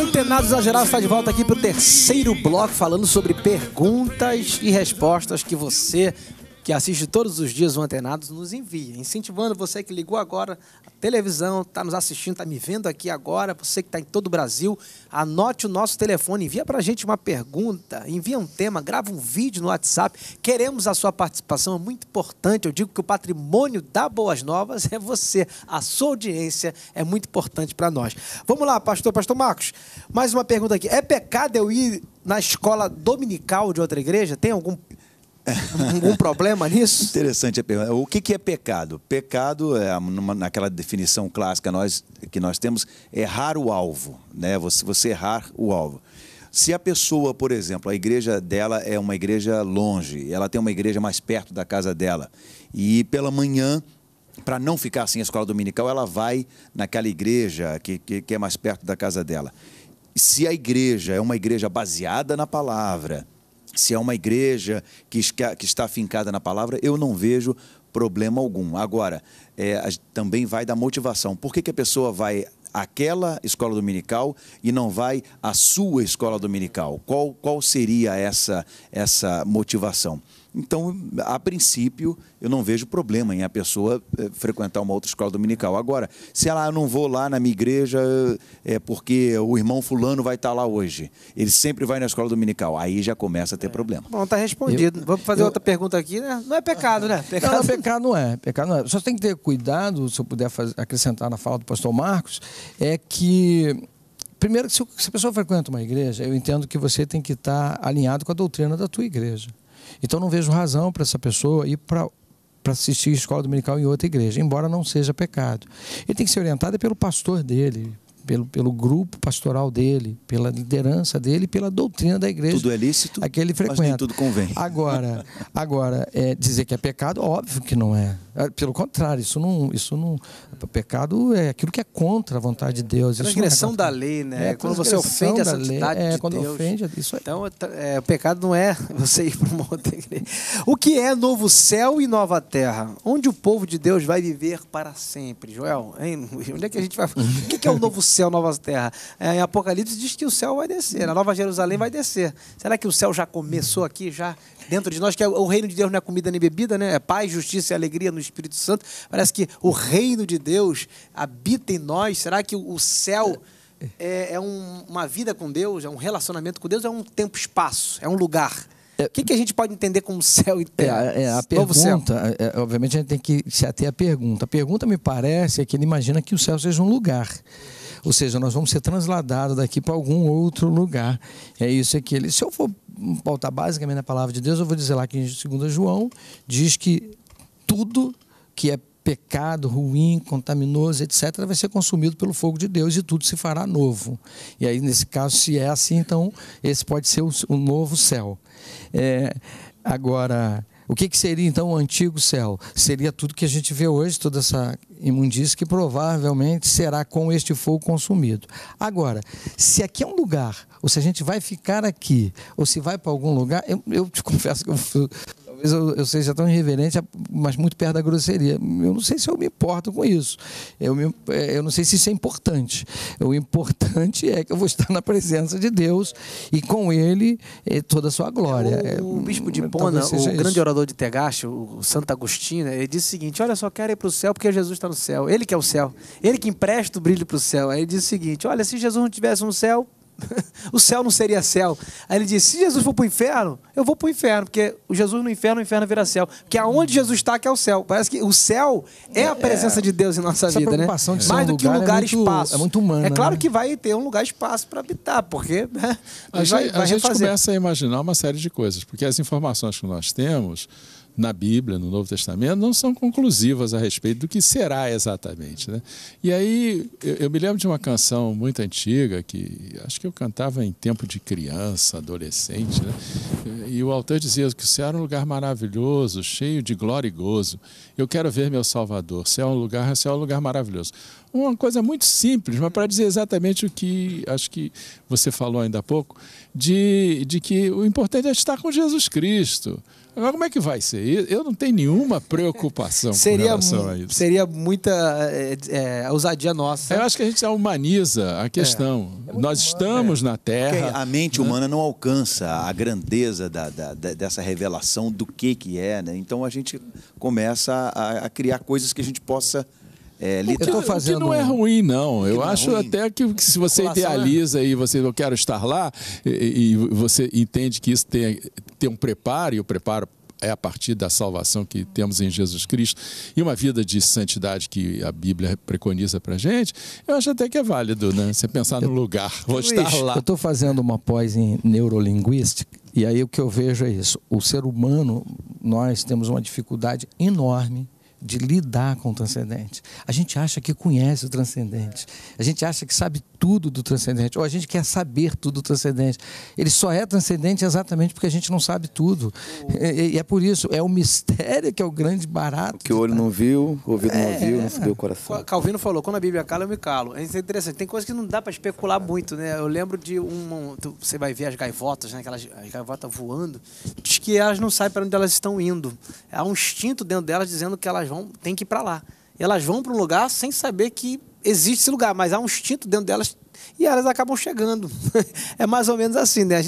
Antenados Exagerados está de volta aqui para o terceiro bloco, falando sobre perguntas e respostas que você que assiste todos os dias o Antenados, nos envia. Incentivando você que ligou agora a televisão, está nos assistindo, está me vendo aqui agora, você que está em todo o Brasil, anote o nosso telefone, envia para a gente uma pergunta, envia um tema, grava um vídeo no WhatsApp. Queremos a sua participação, é muito importante. Eu digo que o patrimônio da Boas Novas é você. A sua audiência é muito importante para nós. Vamos lá, pastor, pastor Marcos. Mais uma pergunta aqui. É pecado eu ir na escola dominical de outra igreja? Tem algum Algum problema nisso? Interessante a pergunta. O que, é pecado? Pecado, é numa, naquela definição clássica nós, que nós temos, errar o alvo, né? você, você errar o alvo. Se a pessoa, por exemplo, a igreja dela é uma igreja longe, ela tem uma igreja mais perto da casa dela, e pela manhã para não ficar sem assim, a escola dominical, ela vai naquela igreja que, que, que, é mais perto da casa dela. Se a igreja é uma igreja baseada na palavra, se é uma igreja que, que está afincada na palavra, eu não vejo problema algum. Agora, é, também vai da motivação. Por que, que a pessoa vai àquela escola dominical e não vai à sua escola dominical? Qual, qual seria essa, essa motivação? Então, a princípio, eu não vejo problema em a pessoa eh, frequentar uma outra escola dominical. Agora, se ela ah, não vou lá na minha igreja é porque o irmão fulano vai estar lá hoje, ele sempre vai na escola dominical, aí já começa a ter é. problema. Bom, tá respondido. Eu, Vamos fazer eu, outra pergunta aqui, né? Não é pecado, né? Pecado não, não, pecado não é. Pecado não é. Só tem que ter cuidado, se eu puder fazer, acrescentar na fala do pastor Marcos, é que primeiro, se a pessoa frequenta uma igreja, eu entendo que você tem que estar alinhado com a doutrina da tua igreja. Então não vejo razão para essa pessoa ir para para assistir escola dominical em outra igreja, embora não seja pecado. Ele tem que ser orientado é pelo pastor dele, pelo, pelo grupo pastoral dele, pela liderança dele, pela doutrina da igreja. Tudo é lícito, aquele frequenta. mas nem tudo convém. Agora, agora é, dizer que é pecado, óbvio que não é. Ah, pelo contrário, isso não, isso não. pecado é aquilo que é contra a vontade de Deus. É transgressão é da lei, né? É, quando você ofende a santidade lei, é, de quando Deus. Ofende, é isso aí. Então, é, o pecado não é você ir para uma outra igreja. O que é novo céu e nova terra? Onde o povo de Deus vai viver para sempre, Joel? Hein? Onde é que a gente vai? O que é o novo céu, nova terra? É, em Apocalipse diz que o céu vai descer, a Nova Jerusalém vai descer. Será que o céu já começou aqui, já dentro de nós? Que é, o reino de Deus não é comida nem bebida, né? É paz, justiça e alegria Espírito Santo, parece que o reino de Deus habita em nós. Será que o céu é, é um, uma vida com Deus, é um relacionamento com Deus, é um tempo-espaço, é um lugar? É. O que, que, a gente pode entender como céu e terra? É, é, a pergunta, é, é, obviamente a gente tem que se ater à pergunta. A pergunta, me parece, é que ele imagina que o céu seja um lugar. Ou seja, nós vamos ser transladados daqui para algum outro lugar. É isso que ele. Se eu for pautar basicamente na palavra de Deus, eu vou dizer lá que em 2 João diz que tudo que é pecado, ruim, contaminoso, etc., vai ser consumido pelo fogo de Deus e tudo se fará novo. E aí, nesse caso, se é assim, então esse pode ser o, novo céu. É, agora, o que, que, seria então o antigo céu? Seria tudo que a gente vê hoje, toda essa imundícia que provavelmente será com este fogo consumido. Agora, se aqui é um lugar, ou se a gente vai ficar aqui, ou se vai para algum lugar, eu, eu te confesso que eu talvez eu, eu, seja tão irreverente, mas muito perto da grosseria. Eu não sei se eu me importo com isso. Eu, me, é, eu não sei se isso é importante. O importante é que eu vou estar na presença de Deus e com Ele é, toda a sua glória. É, o, o bispo de Pona, o grande orador de Tegaste, o Santo Agostinho, né, ele disse o seguinte: Olha, só quero ir para o céu porque Jesus está no céu. Ele que é o céu. Ele que empresta o brilho para o céu. Aí ele disse o seguinte: Olha, se Jesus não tivesse no céu, o céu não seria céu. Aí ele disse: se Jesus for para o inferno, eu vou para o inferno, porque o Jesus no inferno, o inferno vira céu. Porque aonde Jesus está, que é o céu. Parece que o céu é a é, presença é, de Deus em nossa vida, né? De Mais um do que um lugar é muito, espaço. É muito humano. É claro né? que vai ter um lugar espaço para habitar, porque né? a, gente, vai, vai a gente começa a imaginar uma série de coisas, porque as informações que nós temos na Bíblia, no Novo Testamento, não são conclusivas a respeito do que será exatamente. Né? E aí eu, eu, me lembro de uma canção muito antiga que acho que eu cantava em tempo de criança, adolescente, né? e o autor dizia que o céu era um lugar maravilhoso, cheio de glória e gozo. Eu quero ver meu Salvador. Céu é um lugar, céu é um lugar maravilhoso. Uma coisa muito simples, mas para dizer exatamente o que acho que você falou ainda há pouco, de, de que o importante é estar com Jesus Cristo. Agora, como é que vai ser? Eu não tenho nenhuma preocupação seria, Seria muita é, é, é, ousadia nossa. Eu acho que a gente humaniza a questão. É. é Nós estamos é. na Terra. Porque a mente né? humana não alcança a grandeza da, da, da, dessa revelação do que, que é. Né? Então, a gente começa a, a criar coisas que a gente possa é, literalmente. Eu tô fazendo... que não é ruim, não. Eu não é acho é até que, que, se você é idealiza lá. e você eu quero estar lá, e, e você entende que isso tem, tem um preparo, e o preparo é a partir da salvação que temos em Jesus Cristo e uma vida de santidade que a Bíblia preconiza para gente, eu acho até que é válido, né? Você pensar eu, no lugar, vou Luiz, estar lá. Eu estou fazendo uma pós em neurolinguística e aí o que eu vejo é isso: o ser humano, nós temos uma dificuldade enorme de lidar com o transcendente. A gente acha que conhece o transcendente. A gente acha que sabe tudo do transcendente. Ou a gente quer saber tudo do transcendente. Ele só é transcendente exatamente porque a gente não sabe tudo. E, é por isso, é o mistério que é o grande barato. O que o olho não tá. viu, o ouvido é, não viu, não subiu o coração. Calvino falou: quando a Bíblia cala, eu me calo. É isso é interessante. Tem coisas que não dá para especular muito, né? Eu lembro de um. Você vai ver as gaivotas, né? Aquelas as gaivotas voando. Diz que elas não sabem para onde elas estão indo. Há um instinto dentro delas dizendo que elas vão, tem que ir para lá. elas vão para um lugar sem saber que existe esse lugar, mas há um instinto dentro delas e elas acabam chegando. é mais ou menos assim, né?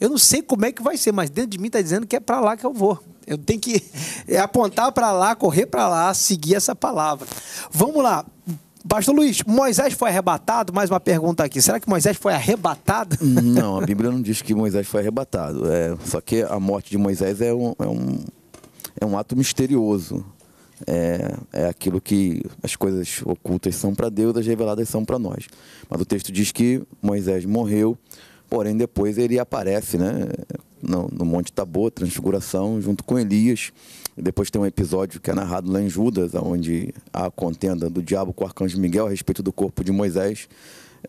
eu não sei como é que vai ser, mas dentro de mim está dizendo que é para lá que eu vou. Eu tenho que é apontar para lá, correr para lá, seguir essa palavra. Vamos lá. Pastor Luiz, Moisés foi arrebatado? Mais uma pergunta aqui. Será que Moisés foi arrebatado? Hum, não, a Bíblia não diz que Moisés foi arrebatado. É, só que a morte de Moisés é um, é um, é um ato misterioso é, é aquilo que as coisas ocultas são para Deus, as reveladas são para nós. Mas o texto diz que Moisés morreu, porém depois ele aparece né, no, no Monte Tabor, Transfiguração, junto com Elias. Depois tem um episódio que é narrado lá em Judas, onde há a contenda do diabo com o arcanjo Miguel a respeito do corpo de Moisés.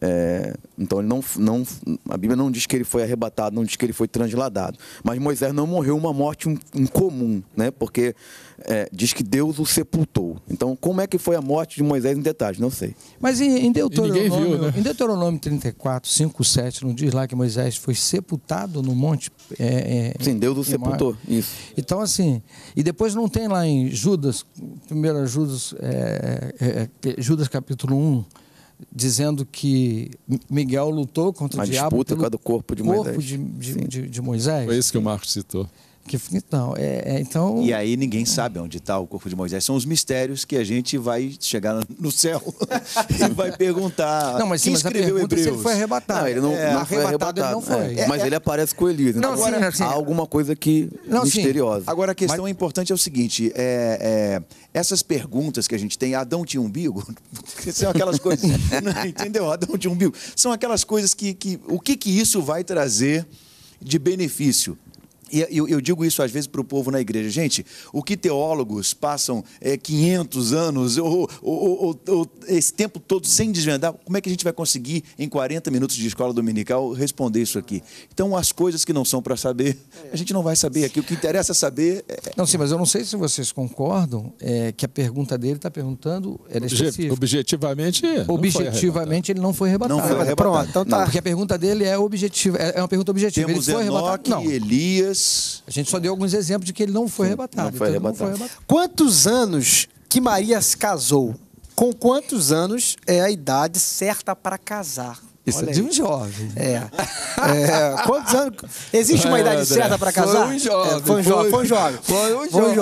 É, então ele não, não, a Bíblia não diz que ele foi arrebatado, não diz que ele foi transladado. Mas Moisés não morreu uma morte incomum, né? porque é, diz que Deus o sepultou. Então, como é que foi a morte de Moisés em detalhes? Não sei. Mas em, Deuteronômio, viu, né? em Deuteronômio 34, 5, 7, não diz lá que Moisés foi sepultado no monte? É, é Sim, Deus o sepultou. Mar... Isso. Então, assim, e depois não tem lá em Judas, 1 Judas, é, é, Judas capítulo 1 dizendo que Miguel lutou contra Uma o diabo disputa com a do corpo de corpo De, de, de, de Moisés. Foi isso que o Marcos citou. Que, então, é, é, então... E aí ninguém sabe onde está o corpo de Moisés. São os mistérios que a gente vai chegar no céu e vai perguntar. Não, mas sim, quem mas escreveu Hebreus? É se ele foi arrebatado. Não, ele não, é, não foi arrebatado, arrebatado. Ele não foi. É, mas é, ele é. aparece com Elias. Então, não, agora, sim, há alguma coisa que não, misteriosa. Sim. Agora a questão mas... importante é o seguinte: essas perguntas que a gente tem, Adão tinha umbigo, são aquelas coisas. não, né, entendeu? Adão tinha umbigo. São aquelas coisas que, que. O que, que isso vai trazer de benefício? E eu, eu, digo isso às vezes para o povo na igreja. Gente, o que teólogos passam é, 500 anos, ou, ou, ou, esse tempo todo sem desvendar, como é que a gente vai conseguir, em 40 minutos de escola dominical, responder isso aqui? Então, as coisas que não são para saber, a gente não vai saber aqui. O que interessa saber. É, é... Não, sim, mas eu não sei se vocês concordam é, que a pergunta dele está perguntando. Era específica. Objetivamente. Objetivamente, ele não foi rebatado. Não foi rebatado. Pronto, então tá. Não, porque a pergunta dele é objetiva, é, é uma pergunta objetiva. Temos ele foi Enoque, rebatado. Não. Elias dias. A gente só deu alguns exemplos de que ele não foi arrebatado. Não foi, então, arrebatado. Não foi arrebatado. Quantos anos que Maria se casou? Com quantos anos é a idade certa para casar? Isso é Olha é de um jovem. É. é. Quantos anos? Existe uma idade certa para casar? Foi um jovem. É, foi um jovem. Foi, foi um jovem. Foi um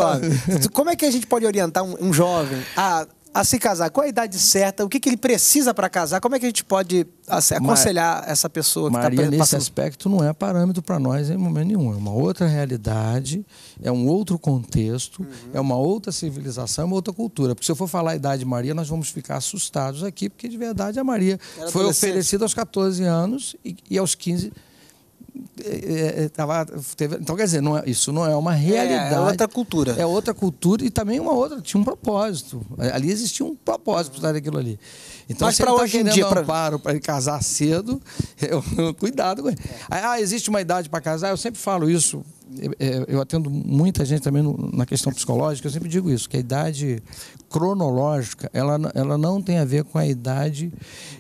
jovem. Como é que a gente pode orientar um, um jovem a a se casar? Qual a idade certa? O que, que ele precisa para casar? Como é que a gente pode aconselhar Mar... essa pessoa que está passando? Tá nesse aspecto não é parâmetro para nós em momento nenhum. É uma outra realidade, é um outro contexto, uhum. é uma outra civilização, é uma outra cultura. Porque se eu for falar a idade de Maria, nós vamos ficar assustados aqui, porque de verdade a Maria Era foi oferecida aos 14 anos e, e aos 15 anos é, é, tava, teve, então, quer dizer, não é, isso não é uma é, realidade. É, outra cultura. É outra cultura e também uma outra, tinha um propósito. Ali existia um propósito para aquilo ali. Então, Mas para tá hoje em dia. Pra... amparo para ele casar cedo, eu, cuidado com ele. Ah, existe uma idade para casar, eu sempre falo isso é, eu atendo muita gente também na questão psicológica, eu sempre digo isso, que a idade cronológica, ela, ela não tem a ver com a idade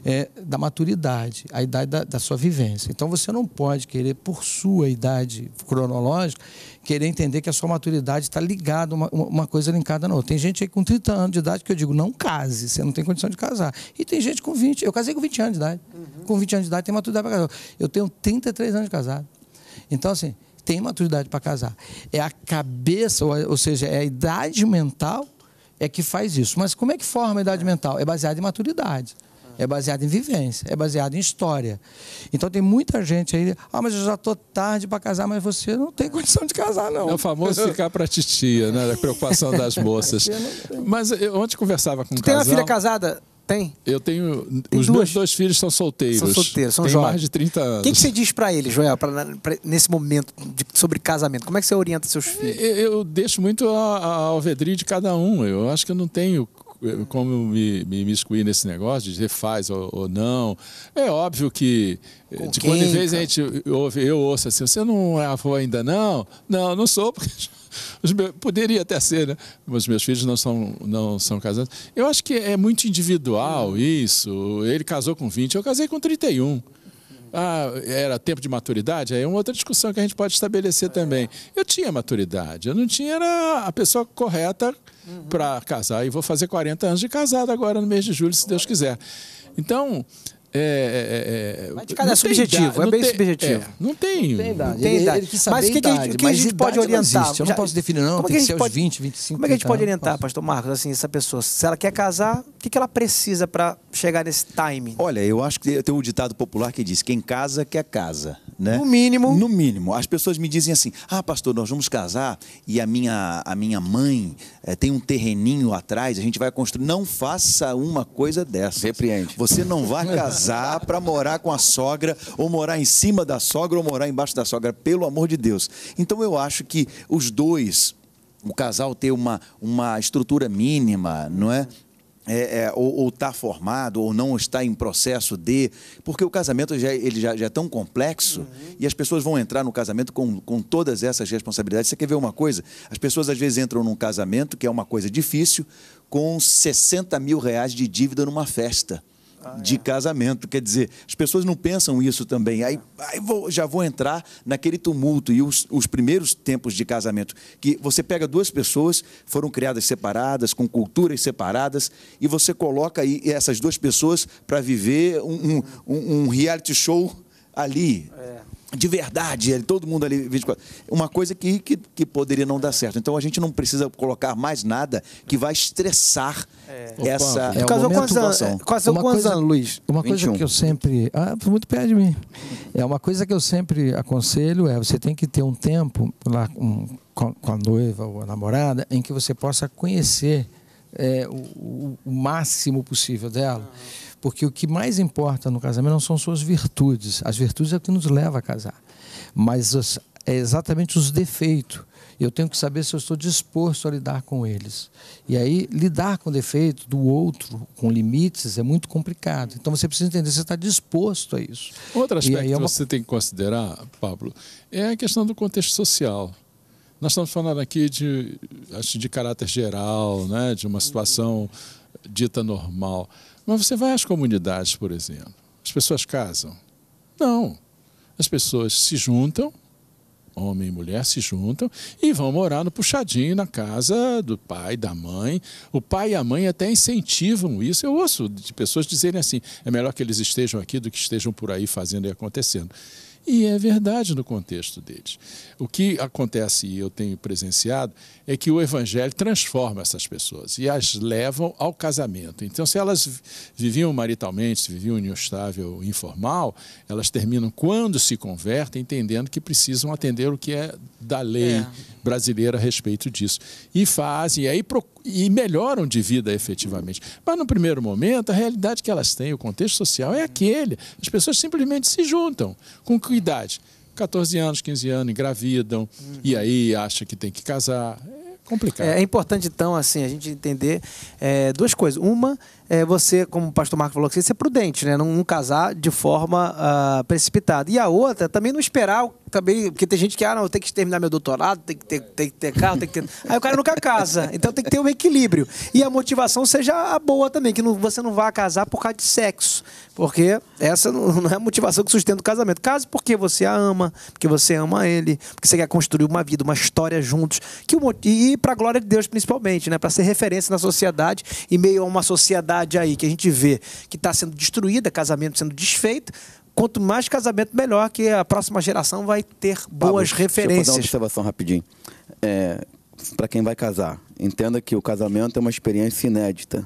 é, da maturidade, a idade da, da, sua vivência. Então você não pode querer, por sua idade cronológica, querer entender que a sua maturidade está ligada, uma, uma coisa linkada na outra. Tem gente aí com 30 anos de idade que eu digo, não case, você não tem condição de casar. E tem gente com 20, eu casei com 20 anos de idade. Uhum. Com 20 anos de idade tem maturidade para casar. Eu tenho 33 anos de casado. Então, assim, tem maturidade para casar. É a cabeça, ou seja, é a idade mental é que faz isso. Mas como é que forma a idade é. mental? É baseada em maturidade. É baseado em vivência, é baseado em história. Então tem muita gente aí, ah, mas eu já tô tarde para casar, mas você não tem condição de casar não. É o famoso ficar para titia, né, a preocupação das moças. Mas eu ontem conversava com um tu casal. Tem uma filha casada? Tem? Eu tenho. Tem os duas... meus dois filhos são solteiros. São solteiros, são jovens. mais de 30 anos. O que, que, você diz para eles, Joel, pra, pra, nesse momento de, sobre casamento? Como é que você orienta seus filhos? Eu, eu deixo muito a, a alvedria de cada um. Eu acho que eu não tenho como me, me miscuir nesse negócio de dizer faz ou, ou não. É óbvio que Com de quando em vez a gente ouve, eu ouço assim, você não é avô ainda não? Não, não sou, porque meus, poderia até ser, né? Mas meus filhos não são, não são casados. Eu acho que é muito individual hum. isso. Ele casou com 20, eu casei com 31 ah, era tempo de maturidade, aí é uma outra discussão que a gente pode estabelecer é. também. Eu tinha maturidade, eu não tinha era a pessoa correta uhum. para casar. E vou fazer 40 anos de casado agora no mês de julho, se Deus quiser. Então, é, é, é, é, mas de cada é subjetivo, é bem tem, subjetivo. não é, tem. Não tem Não tem idade. mas o que, que a gente pode orientar? Não Eu não posso definir, não. Como é tem que, que ser pode, 20, 25. Como é que a gente pode orientar, pastor Marcos, assim, essa pessoa? Se ela quer casar, o que, que ela precisa para chegar nesse timing? Olha, eu acho que tem um ditado popular que diz: quem casa quer casa. Né? No mínimo. No mínimo. As pessoas me dizem assim: ah, pastor, nós vamos casar e a minha, a minha mãe é, tem um terreninho atrás, a gente vai construir. Não faça uma coisa dessa. Repreende. Você não vai casar para morar com a sogra, ou morar em cima da sogra, ou morar embaixo da sogra, pelo amor de Deus. Então eu acho que os dois o casal ter uma, uma estrutura mínima, não é? É, é, ou está formado ou não está em processo de. Porque o casamento já, ele já, já é tão complexo uhum. e as pessoas vão entrar no casamento com, com todas essas responsabilidades. Você quer ver uma coisa? As pessoas às vezes entram num casamento, que é uma coisa difícil, com 60 mil reais de dívida numa festa. Ah, de é. casamento. Quer dizer, as pessoas não pensam isso também. Aí, aí vou, já vou entrar naquele tumulto. E os, os primeiros tempos de casamento, que você pega duas pessoas, foram criadas separadas, com culturas separadas, e você coloca aí essas duas pessoas para viver um, um, um, reality show ali. É de verdade, todo mundo ali 24. Uma coisa que, que, que, poderia não dar certo. Então a gente não precisa colocar mais nada que vai estressar é. essa é quase é casou casou uma coisa, Luiz? Uma 21. coisa que eu sempre, ah, muito perto de mim. É uma coisa que eu sempre aconselho é você tem que ter um tempo lá com, com a noiva ou a namorada em que você possa conhecer é, o, o, máximo possível dela. Porque o que mais importa no casamento não são suas virtudes. As virtudes é o que nos leva a casar. Mas é exatamente os defeitos. Eu tenho que saber se eu estou disposto a lidar com eles. E aí, lidar com defeito do outro, com limites, é muito complicado. Então, você precisa entender se você está disposto a isso. Outro aspecto é que você tem que considerar, Pablo, é a questão do contexto social. Nós estamos falando aqui de, acho, de caráter geral, né, de uma situação dita normal. Mas você vai às comunidades, por exemplo. As pessoas casam? Não. As pessoas se juntam, homem e mulher se juntam, e vão morar no puxadinho, na casa do pai, da mãe. O pai e a mãe até incentivam isso. Eu ouço de pessoas dizerem assim: é melhor que eles estejam aqui do que estejam por aí fazendo e acontecendo. E é verdade no contexto deles. O que acontece, e eu tenho presenciado, é que o Evangelho transforma essas pessoas e as levam ao casamento. Então, se elas viviam maritalmente, se viviam em um estável informal, elas terminam, quando se convertem, entendendo que precisam atender o que é da lei é. brasileira a respeito disso. E fazem, e, aí, e melhoram de vida efetivamente. Mas, no primeiro momento, a realidade que elas têm, o contexto social é aquele. As pessoas simplesmente se juntam com que idade. 14 anos, 15 anos, engravidam, uhum. e aí acha que tem que casar. É complicado. É, é importante, então, assim, a gente entender é, duas coisas. Uma é você, como o pastor Marco falou, ser é prudente, né? Não, não casar de forma uh, precipitada. E a outra, também não esperar, também, porque tem gente que, ah, não, eu tenho que terminar meu doutorado, tem que ter, tem que ter carro, tem que ter. Aí o cara nunca casa. Então tem que ter um equilíbrio. E a motivação seja a boa também, que não, você não vá casar por causa de sexo. Porque essa não é a motivação que sustenta o casamento. Case porque você a ama, porque você ama ele, porque você quer construir uma vida, uma história juntos. Que o, e para a glória de Deus, principalmente, né? Para ser referência na sociedade, e meio a uma sociedade sociedade aí que a gente vê que está sendo destruída, casamento sendo desfeito, quanto mais casamento, melhor, que a próxima geração vai ter boas Pablo, referências. Deixa eu fazer uma observação rapidinho. É, Para quem vai casar, entenda que o casamento é uma experiência inédita.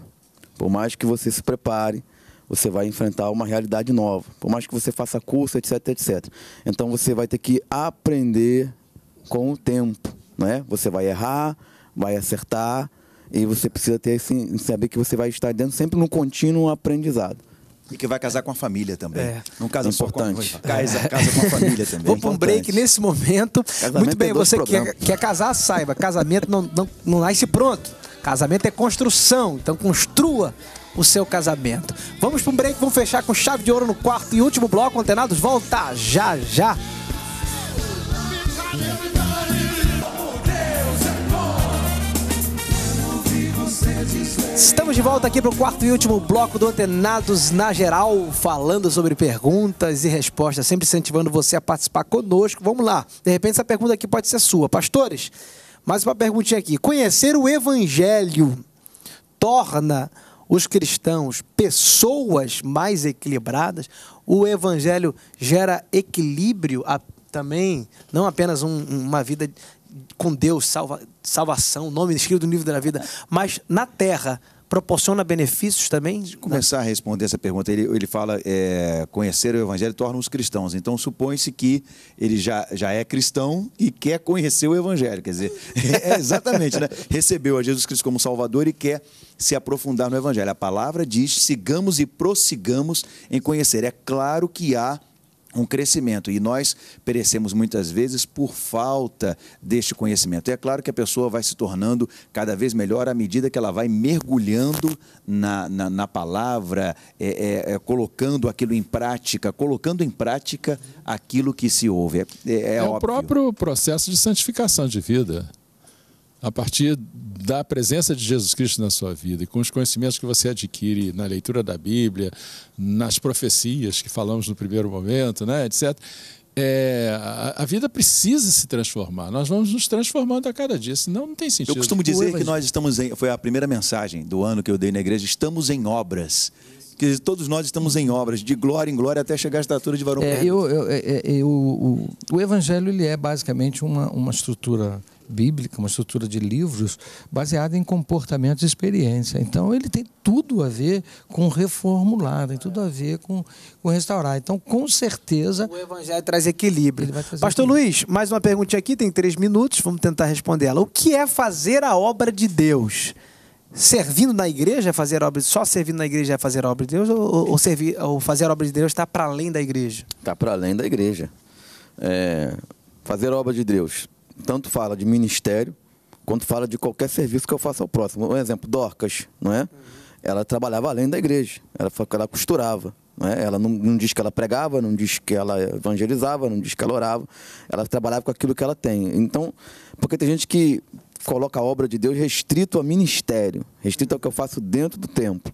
Por mais que você se prepare, você vai enfrentar uma realidade nova. Por mais que você faça curso, etc, etc. Então você vai ter que aprender com o tempo. Né? Você vai errar, vai acertar, e você precisa ter assim, saber que você vai estar dentro sempre num contínuo aprendizado. E que vai casar com a família também. É. Não casa Importante. É só com a casa, casa com a família também. Vamos para um break nesse momento. Casamento Muito bem, é você quer, quer casar, saiba. Casamento não, não, não nasce pronto. Casamento é construção. Então construa o seu casamento. Vamos para um break, vamos fechar com chave de ouro no quarto e último bloco. Antenados, volta já já. Estamos de volta aqui para o quarto e último bloco do Antenados na Geral, falando sobre perguntas e respostas, sempre incentivando você a participar conosco. Vamos lá, de repente essa pergunta aqui pode ser sua. Pastores, mais uma perguntinha aqui. Conhecer o Evangelho torna os cristãos pessoas mais equilibradas? O Evangelho gera equilíbrio a, também, não apenas um, uma vida com Deus, salva, salvação, nome escrito no livro da vida, mas na terra proporciona benefícios também? Começar a responder essa pergunta, ele, ele fala é, conhecer o evangelho torna os cristãos. Então supõe-se que ele já, já é cristão e quer conhecer o evangelho, quer dizer, é, é, exatamente, né? Recebeu a Jesus Cristo como Salvador e quer se aprofundar no evangelho. A palavra diz: sigamos e prossigamos em conhecer. É claro que há um crescimento e nós perecemos muitas vezes por falta deste conhecimento. E é claro que a pessoa vai se tornando cada vez melhor à medida que ela vai mergulhando na, na, na palavra, é, é, é colocando aquilo em prática, colocando em prática aquilo que se ouve. É, é, é, é o próprio processo de santificação de vida a partir da presença de Jesus Cristo na sua vida e com os conhecimentos que você adquire na leitura da Bíblia, nas profecias que falamos no primeiro momento, né, etc. É, a, a, vida precisa se transformar. Nós vamos nos transformando a cada dia, senão não tem sentido. Eu costumo dizer que nós estamos em. Foi a primeira mensagem do ano que eu dei na igreja: estamos em obras que todos nós estamos em obras, de glória em glória até chegar à estatura de varão é, eu, eu, é, é, eu, o, o, evangelho ele é basicamente uma, uma estrutura bíblica, uma estrutura de livros baseada em comportamentos e experiência. Então, ele tem tudo a ver com reformular, tem tudo a ver com, com restaurar. Então, com certeza. O Evangelho traz equilíbrio. Pastor equilíbrio. Luiz, mais uma perguntinha aqui, tem três minutos, vamos tentar responder ela. O que é fazer a obra de Deus? servindo na igreja é fazer obra só servindo na igreja é fazer obra de Deus ou, ou servir ou fazer obra de Deus está para além da igreja está para além da igreja é, fazer obra de Deus tanto fala de ministério, quanto fala de qualquer serviço que eu faça ao próximo. Um exemplo, Dorcas, não é? Ela trabalhava além da igreja, ela, ela costurava. Não é? Ela não, não diz que ela pregava, não diz que ela evangelizava, não diz que ela orava. Ela trabalhava com aquilo que ela tem. Então, porque tem gente que coloca a obra de Deus restrito a ministério, restrito ao que eu faço dentro do templo.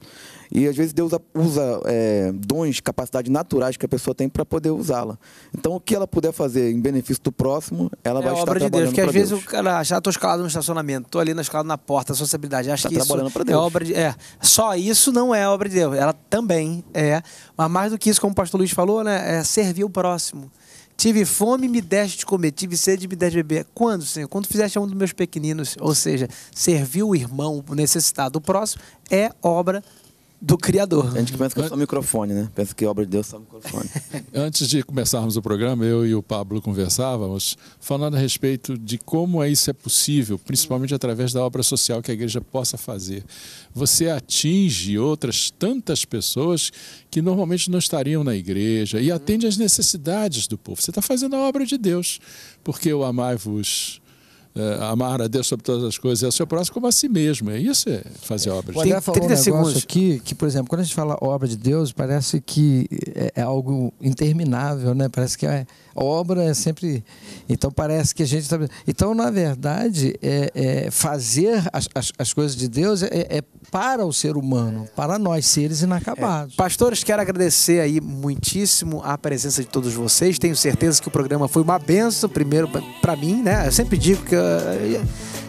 E às vezes Deus usa é, dons, capacidades naturais que a pessoa tem para poder usá-la. Então, o que ela puder fazer em benefício do próximo, ela é vai estar trabalhando para Deus. Porque às Deus. vezes o cara já estou ah, escalado no estacionamento, estou ali na escalada na porta, a sociabilidade Acho tá que trabalhando isso é Deus. é obra de é só isso não é obra de Deus. Ela também é, mas mais do que isso, como o Pastor Luiz falou, né, é servir o próximo. Tive fome, me deste de comer. Tive sede, me deste de beber. Quando, Senhor? Quando fizeste a um dos meus pequeninos. Ou seja, serviu o irmão, o necessitado, o próximo, é obra do Criador. A gente começa com é só microfone, né? Pensa que obra de Deus é só microfone. Antes de começarmos o programa, eu e o Pablo conversávamos falando a respeito de como é isso é possível, principalmente através da obra social que a igreja possa fazer. Você atinge outras tantas pessoas que normalmente não estariam na igreja e uhum. atende às necessidades do povo. Você está fazendo a obra de Deus, porque o amai-vos eh, amar a Deus sobre todas as coisas e ao seu próximo como a si mesmo. É isso é fazer é. obra de Deus. Tem André um segundos. aqui que, por exemplo, quando a gente fala obra de Deus, parece que é, é algo interminável, né? Parece que é obra é sempre. Então parece que a gente está. Então, na verdade, é, é fazer as, as, as, coisas de Deus é, é, para o ser humano, para nós, seres inacabados. É. Pastores, quero agradecer aí muitíssimo a presença de todos vocês. Tenho certeza que o programa foi uma benção, primeiro para mim, né? Eu sempre digo que. eu,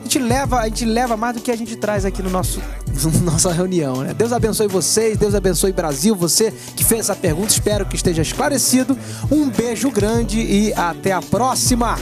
gente leva, a gente leva mais do que a gente traz aqui no nosso nossa reunião, né? Deus abençoe vocês, Deus abençoe Brasil, você que fez essa pergunta, espero que esteja esclarecido. Um beijo grande e até a próxima.